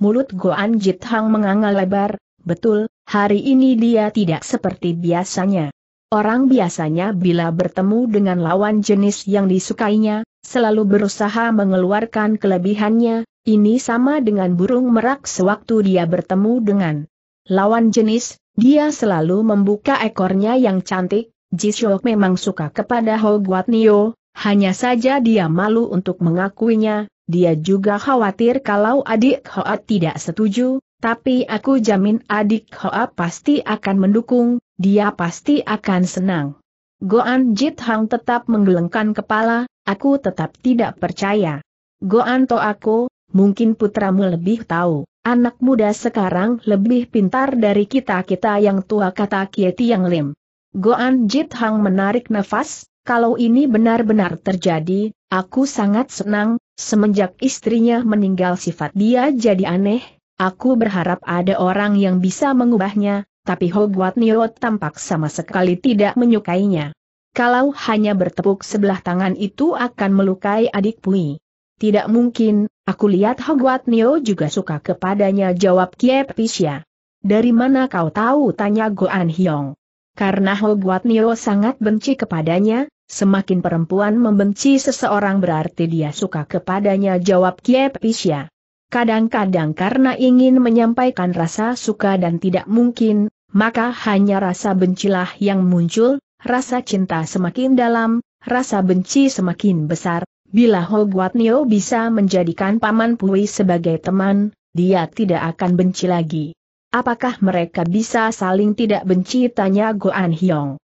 Mulut Goan Jithang menganga lebar, betul, hari ini dia tidak seperti biasanya. Orang biasanya bila bertemu dengan lawan jenis yang disukainya, selalu berusaha mengeluarkan kelebihannya, ini sama dengan burung merak sewaktu dia bertemu dengan lawan jenis, dia selalu membuka ekornya yang cantik, Jisok memang suka kepada Ho Guat Nio, hanya saja dia malu untuk mengakuinya, dia juga khawatir kalau adik Hoat tidak setuju, tapi aku jamin adik Hoat pasti akan mendukung, dia pasti akan senang. Goan Jit Hang tetap menggelengkan kepala, aku tetap tidak percaya. Goan To aku, mungkin putramu lebih tahu. Anak muda sekarang lebih pintar dari kita-kita yang tua kata Kie Tiang Lim. Goan Jit Hang menarik nafas, kalau ini benar-benar terjadi, aku sangat senang, semenjak istrinya meninggal sifat dia jadi aneh, aku berharap ada orang yang bisa mengubahnya, tapi Hogwat Neo tampak sama sekali tidak menyukainya. Kalau hanya bertepuk sebelah tangan itu akan melukai adik Pui. Tidak mungkin, aku lihat Hogwat Nio juga suka kepadanya jawab Pisha. Dari mana kau tahu tanya Goan Hyong. Karena Hogwat Nio sangat benci kepadanya, semakin perempuan membenci seseorang berarti dia suka kepadanya jawab Pisha. Kadang-kadang karena ingin menyampaikan rasa suka dan tidak mungkin, maka hanya rasa bencilah yang muncul, rasa cinta semakin dalam, rasa benci semakin besar. Bila Neo bisa menjadikan Paman Pui sebagai teman, dia tidak akan benci lagi. Apakah mereka bisa saling tidak benci? Tanya Goan Hyong.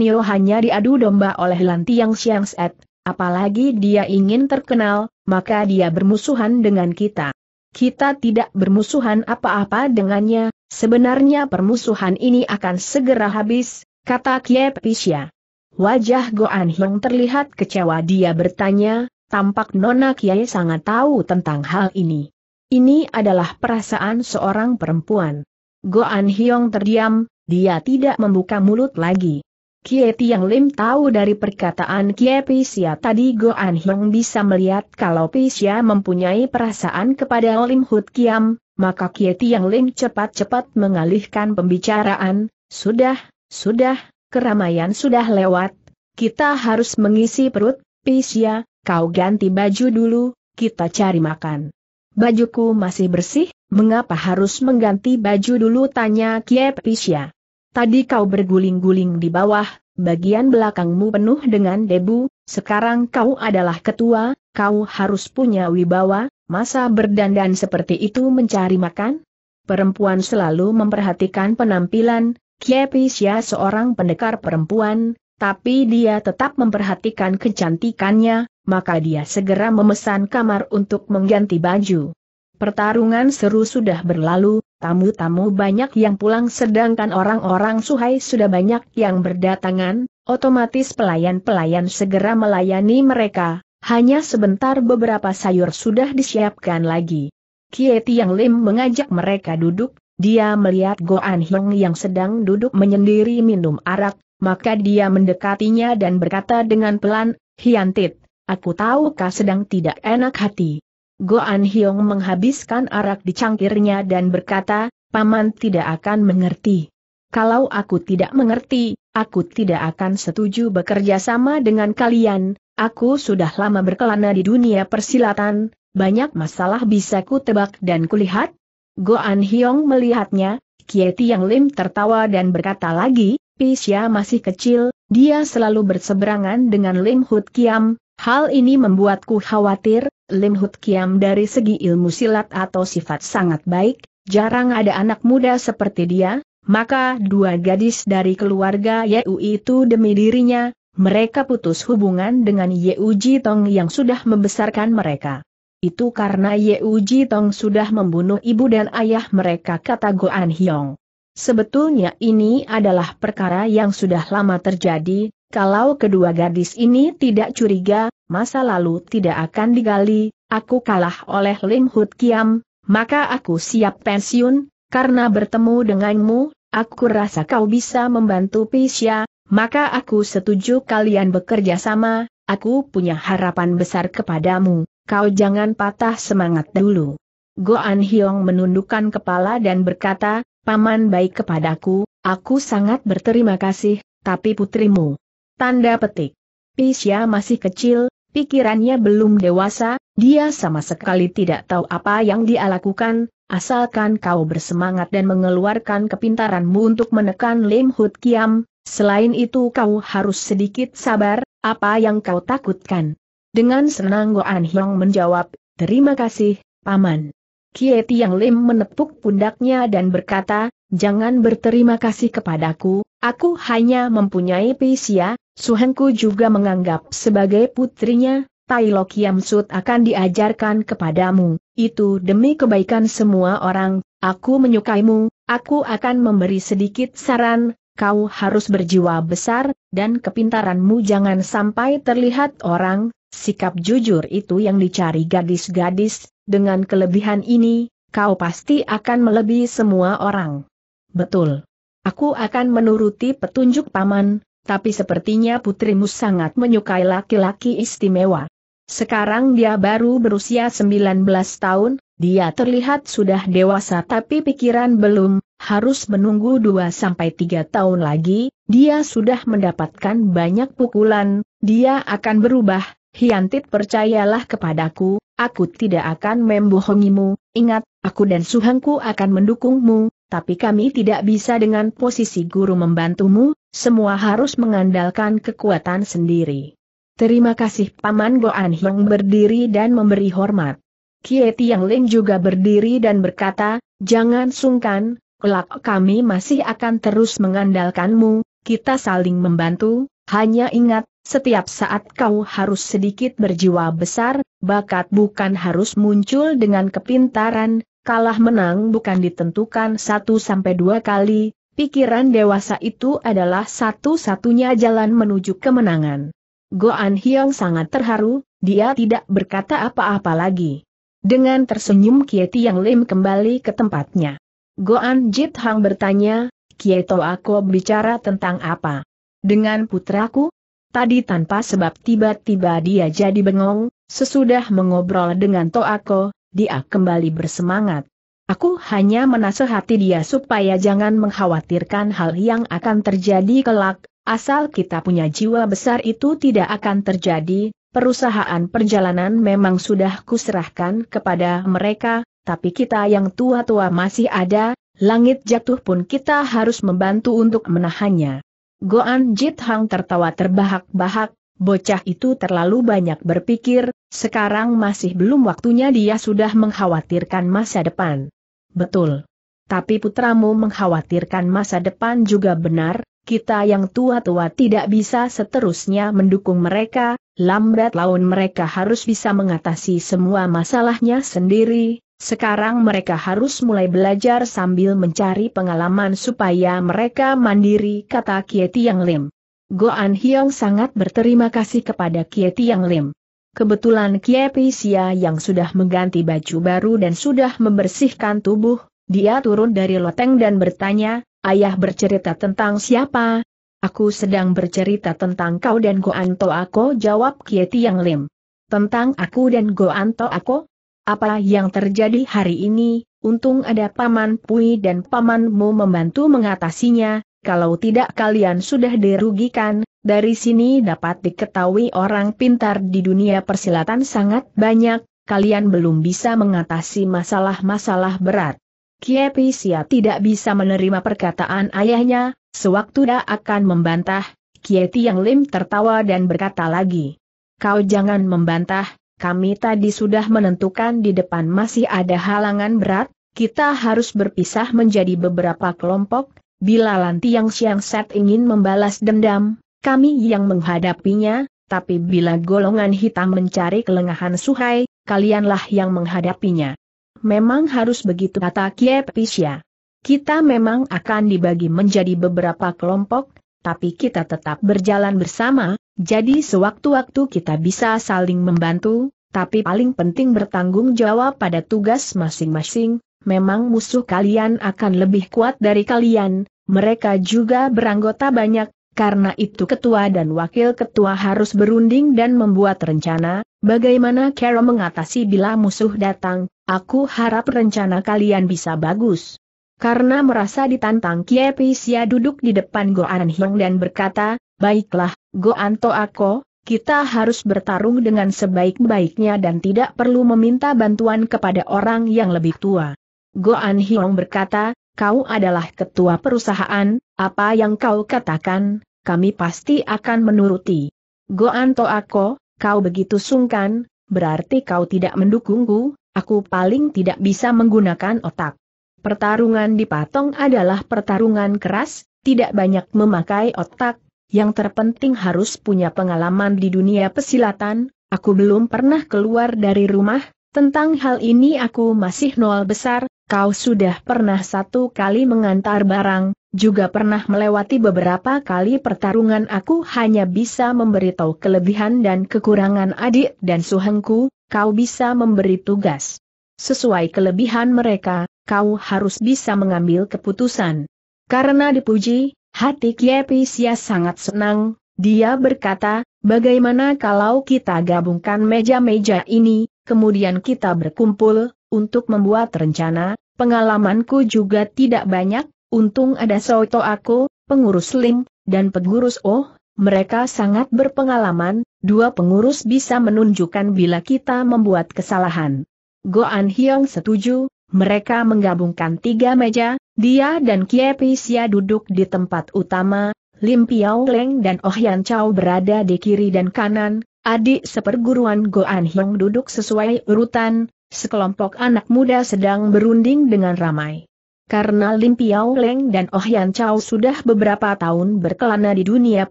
Neo hanya diadu domba oleh Lantiang Set. Apalagi dia ingin terkenal, maka dia bermusuhan dengan kita. Kita tidak bermusuhan apa-apa dengannya, sebenarnya permusuhan ini akan segera habis, kata Kie Pisya. Wajah Goan Hyung terlihat kecewa dia bertanya, tampak Nona Kiai sangat tahu tentang hal ini. Ini adalah perasaan seorang perempuan. Goan Hyong terdiam, dia tidak membuka mulut lagi. Kie Tiang Lim tahu dari perkataan Kie Pisya tadi Goan Hyung bisa melihat kalau Pisia mempunyai perasaan kepada Lim Hut Kiam, maka Kie Tiang Lim cepat-cepat mengalihkan pembicaraan, sudah, sudah, keramaian sudah lewat, kita harus mengisi perut, Pisia, kau ganti baju dulu, kita cari makan. Bajuku masih bersih, mengapa harus mengganti baju dulu tanya Kie Pisya. Tadi kau berguling-guling di bawah, bagian belakangmu penuh dengan debu, sekarang kau adalah ketua, kau harus punya wibawa, masa berdandan seperti itu mencari makan? Perempuan selalu memperhatikan penampilan, Kiepisya seorang pendekar perempuan, tapi dia tetap memperhatikan kecantikannya, maka dia segera memesan kamar untuk mengganti baju. Pertarungan seru sudah berlalu, Tamu-tamu banyak yang pulang sedangkan orang-orang Suhai sudah banyak yang berdatangan, otomatis pelayan-pelayan segera melayani mereka, hanya sebentar beberapa sayur sudah disiapkan lagi. Kie yang Lim mengajak mereka duduk, dia melihat Goan Hyung yang sedang duduk menyendiri minum arak, maka dia mendekatinya dan berkata dengan pelan, Hiantit, aku tahu kau sedang tidak enak hati. Goan Hyong menghabiskan arak di cangkirnya dan berkata, Paman tidak akan mengerti. Kalau aku tidak mengerti, aku tidak akan setuju bekerja sama dengan kalian, aku sudah lama berkelana di dunia persilatan, banyak masalah bisa ku tebak dan kulihat. Goan Hyong melihatnya, Kieti Yang Lim tertawa dan berkata lagi, Pisya masih kecil, dia selalu berseberangan dengan Lim Hut Kiam, hal ini membuatku khawatir, Lim Hut Kiam dari segi ilmu silat atau sifat sangat baik, jarang ada anak muda seperti dia, maka dua gadis dari keluarga Yeu itu demi dirinya, mereka putus hubungan dengan Yeu Ji Tong yang sudah membesarkan mereka. Itu karena Yeu Ji Tong sudah membunuh ibu dan ayah mereka kata Guan Hyong. Sebetulnya ini adalah perkara yang sudah lama terjadi, kalau kedua gadis ini tidak curiga, masa lalu tidak akan digali, aku kalah oleh Lim Hut Kiam, maka aku siap pensiun, karena bertemu denganmu, aku rasa kau bisa membantu Pisya, maka aku setuju kalian bekerja sama, aku punya harapan besar kepadamu, kau jangan patah semangat dulu. Goan Hyong menundukkan kepala dan berkata, Paman baik kepadaku, aku sangat berterima kasih, tapi putrimu. Tanda petik. Pisya masih kecil, pikirannya belum dewasa, dia sama sekali tidak tahu apa yang dia lakukan, asalkan kau bersemangat dan mengeluarkan kepintaranmu untuk menekan Lim Hut Kiam, selain itu kau harus sedikit sabar, apa yang kau takutkan. Dengan senang Goan Hyong menjawab, terima kasih, Paman. Kie Tiang Lim menepuk pundaknya dan berkata, jangan berterima kasih kepadaku, aku hanya mempunyai pisia, Suhengku juga menganggap sebagai putrinya, Tai Lo Kiam Sut akan diajarkan kepadamu, itu demi kebaikan semua orang, aku menyukaimu, aku akan memberi sedikit saran, kau harus berjiwa besar, dan kepintaranmu jangan sampai terlihat orang, sikap jujur itu yang dicari gadis-gadis, dengan kelebihan ini, kau pasti akan melebihi semua orang. Betul. Aku akan menuruti petunjuk paman, tapi sepertinya putrimu sangat menyukai laki-laki istimewa. Sekarang dia baru berusia 19 tahun, dia terlihat sudah dewasa tapi pikiran belum, harus menunggu 2-3 tahun lagi, dia sudah mendapatkan banyak pukulan, dia akan berubah, Hiantit percayalah kepadaku, aku tidak akan membohongimu, ingat, aku dan suhangku akan mendukungmu, tapi kami tidak bisa dengan posisi guru membantumu, semua harus mengandalkan kekuatan sendiri. Terima kasih Paman Goan Hyong berdiri dan memberi hormat. Kie Tiang Ling juga berdiri dan berkata, jangan sungkan, kelak kami masih akan terus mengandalkanmu, kita saling membantu, hanya ingat, setiap saat kau harus sedikit berjiwa besar, bakat bukan harus muncul dengan kepintaran, kalah menang bukan ditentukan satu sampai dua kali, pikiran dewasa itu adalah satu-satunya jalan menuju kemenangan. Goan Hyang sangat terharu, dia tidak berkata apa-apa lagi. Dengan tersenyum Kieti Yang Lim kembali ke tempatnya. Goan Jit Hang bertanya, Kieto Ako bicara tentang apa? Dengan putraku? Tadi tanpa sebab tiba-tiba dia jadi bengong, sesudah mengobrol dengan Ako dia kembali bersemangat. Aku hanya menasehati dia supaya jangan mengkhawatirkan hal yang akan terjadi kelak, asal kita punya jiwa besar itu tidak akan terjadi, perusahaan perjalanan memang sudah kuserahkan kepada mereka, tapi kita yang tua-tua masih ada, langit jatuh pun kita harus membantu untuk menahannya. Goan Jit Hang tertawa terbahak-bahak, bocah itu terlalu banyak berpikir, sekarang masih belum waktunya dia sudah mengkhawatirkan masa depan. Betul. Tapi putramu mengkhawatirkan masa depan juga benar, kita yang tua-tua tidak bisa seterusnya mendukung mereka, lambat laun mereka harus bisa mengatasi semua masalahnya sendiri, sekarang mereka harus mulai belajar sambil mencari pengalaman supaya mereka mandiri kata Kieti Yang Lim. Goan Hiong sangat berterima kasih kepada Kie Tiang Lim. Kebetulan Kie Pisia yang sudah mengganti baju baru dan sudah membersihkan tubuh, dia turun dari loteng dan bertanya, ayah bercerita tentang siapa? Aku sedang bercerita tentang kau dan Goan To Ako jawab Kie Tiang Lim. Tentang aku dan Goan To Ako? Apa yang terjadi hari ini, untung ada Paman Pui dan Pamanmu membantu mengatasinya, kalau tidak kalian sudah dirugikan, dari sini dapat diketahui orang pintar di dunia persilatan sangat banyak, kalian belum bisa mengatasi masalah-masalah berat. Kiepi Sia tidak bisa menerima perkataan ayahnya, sewaktu dia akan membantah, Kieti Yang Lim tertawa dan berkata lagi. Kau jangan membantah, kami tadi sudah menentukan di depan masih ada halangan berat, kita harus berpisah menjadi beberapa kelompok, Bila Yang Siang Set ingin membalas dendam, kami yang menghadapinya, tapi bila golongan hitam mencari kelengahan Suhai, kalianlah yang menghadapinya. Memang harus begitu kata Kiepisya. Kita memang akan dibagi menjadi beberapa kelompok, tapi kita tetap berjalan bersama, jadi sewaktu-waktu kita bisa saling membantu, tapi paling penting bertanggung jawab pada tugas masing-masing, memang musuh kalian akan lebih kuat dari kalian, mereka juga beranggota banyak, karena itu ketua dan wakil ketua harus berunding dan membuat rencana, bagaimana Carol mengatasi bila musuh datang, aku harap rencana kalian bisa bagus. Karena merasa ditantang Kiepi Sia duduk di depan Goan Hyung dan berkata, Baiklah, Go Goan Ako, kita harus bertarung dengan sebaik-baiknya dan tidak perlu meminta bantuan kepada orang yang lebih tua. Goan Hiong berkata, kau adalah ketua perusahaan, apa yang kau katakan, kami pasti akan menuruti. Goan Toako, kau begitu sungkan, berarti kau tidak mendukungku, aku paling tidak bisa menggunakan otak. Pertarungan di patong adalah pertarungan keras, tidak banyak memakai otak, yang terpenting harus punya pengalaman di dunia pesilatan, aku belum pernah keluar dari rumah, tentang hal ini aku masih nol besar, Kau sudah pernah satu kali mengantar barang, juga pernah melewati beberapa kali pertarungan aku hanya bisa memberitahu kelebihan dan kekurangan adik dan suhengku, kau bisa memberi tugas. Sesuai kelebihan mereka, kau harus bisa mengambil keputusan. Karena dipuji, hati Sia sangat senang, dia berkata, bagaimana kalau kita gabungkan meja-meja ini, kemudian kita berkumpul, untuk membuat rencana, pengalamanku juga tidak banyak, untung ada Soto aku, pengurus Lim, dan pengurus Oh, mereka sangat berpengalaman, dua pengurus bisa menunjukkan bila kita membuat kesalahan. Goan Hyong setuju, mereka menggabungkan tiga meja, dia dan Kiepisia duduk di tempat utama, Lim Piao Leng dan Oh Yan Chao berada di kiri dan kanan, adik seperguruan Goan Hyong duduk sesuai urutan, sekelompok anak muda sedang berunding dengan ramai. Karena Lim Piao Leng dan Oh Yan Chow sudah beberapa tahun berkelana di dunia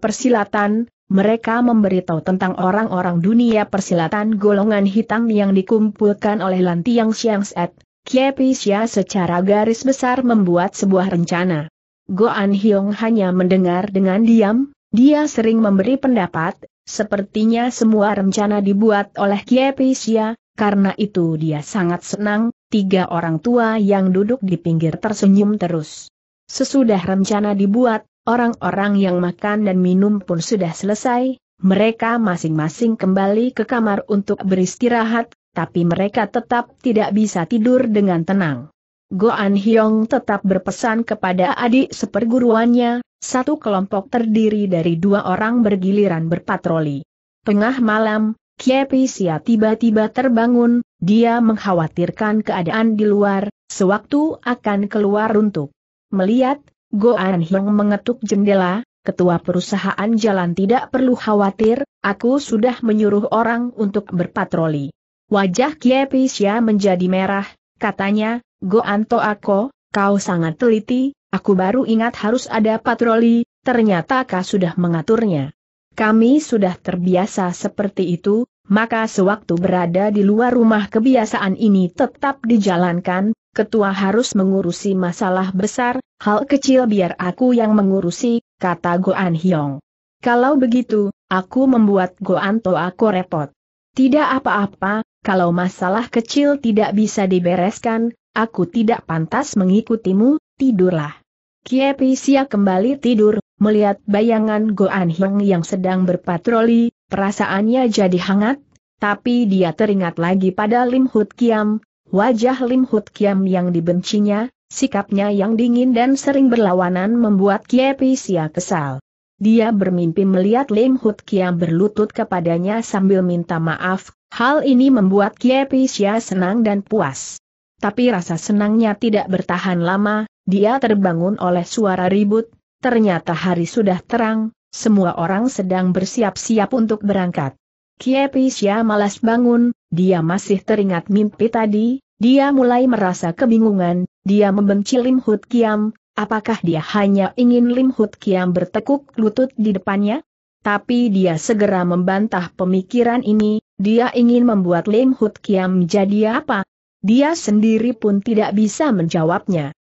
persilatan, mereka memberitahu tentang orang-orang dunia persilatan golongan hitam yang dikumpulkan oleh Lantiang Siang Set. Kiepisya secara garis besar membuat sebuah rencana. Go An Hyong hanya mendengar dengan diam, dia sering memberi pendapat, sepertinya semua rencana dibuat oleh Kiepisya, karena itu dia sangat senang, tiga orang tua yang duduk di pinggir tersenyum terus. Sesudah rencana dibuat, orang-orang yang makan dan minum pun sudah selesai, mereka masing-masing kembali ke kamar untuk beristirahat, tapi mereka tetap tidak bisa tidur dengan tenang. Goan Hyong tetap berpesan kepada adik seperguruannya, satu kelompok terdiri dari dua orang bergiliran berpatroli. Tengah malam, Kiepisia tiba-tiba terbangun, dia mengkhawatirkan keadaan di luar, sewaktu akan keluar untuk melihat, Goan Hyung mengetuk jendela, ketua perusahaan jalan tidak perlu khawatir, aku sudah menyuruh orang untuk berpatroli. Wajah Kiepisia menjadi merah, katanya, Goan Toako, kau sangat teliti, aku baru ingat harus ada patroli, ternyata kau sudah mengaturnya. Kami sudah terbiasa seperti itu, maka sewaktu berada di luar rumah kebiasaan ini tetap dijalankan, ketua harus mengurusi masalah besar, hal kecil biar aku yang mengurusi, kata Goan Hyong. Kalau begitu, aku membuat Goan aku repot. Tidak apa-apa, kalau masalah kecil tidak bisa dibereskan, aku tidak pantas mengikutimu, tidurlah. Kie Sia kembali tidur, melihat bayangan Goan Hyong yang sedang berpatroli, Perasaannya jadi hangat, tapi dia teringat lagi pada Lim Hut Kiam, wajah Lim Hut Kiam yang dibencinya, sikapnya yang dingin dan sering berlawanan membuat Sia kesal. Dia bermimpi melihat Lim Hut Kiam berlutut kepadanya sambil minta maaf, hal ini membuat Sia senang dan puas. Tapi rasa senangnya tidak bertahan lama, dia terbangun oleh suara ribut, ternyata hari sudah terang, semua orang sedang bersiap-siap untuk berangkat. Kiepisya malas bangun, dia masih teringat mimpi tadi, dia mulai merasa kebingungan, dia membenci Lim Hut Kiam, apakah dia hanya ingin Lim Hut Kiam bertekuk lutut di depannya? Tapi dia segera membantah pemikiran ini, dia ingin membuat Lim Hut Kiam jadi apa? Dia sendiri pun tidak bisa menjawabnya.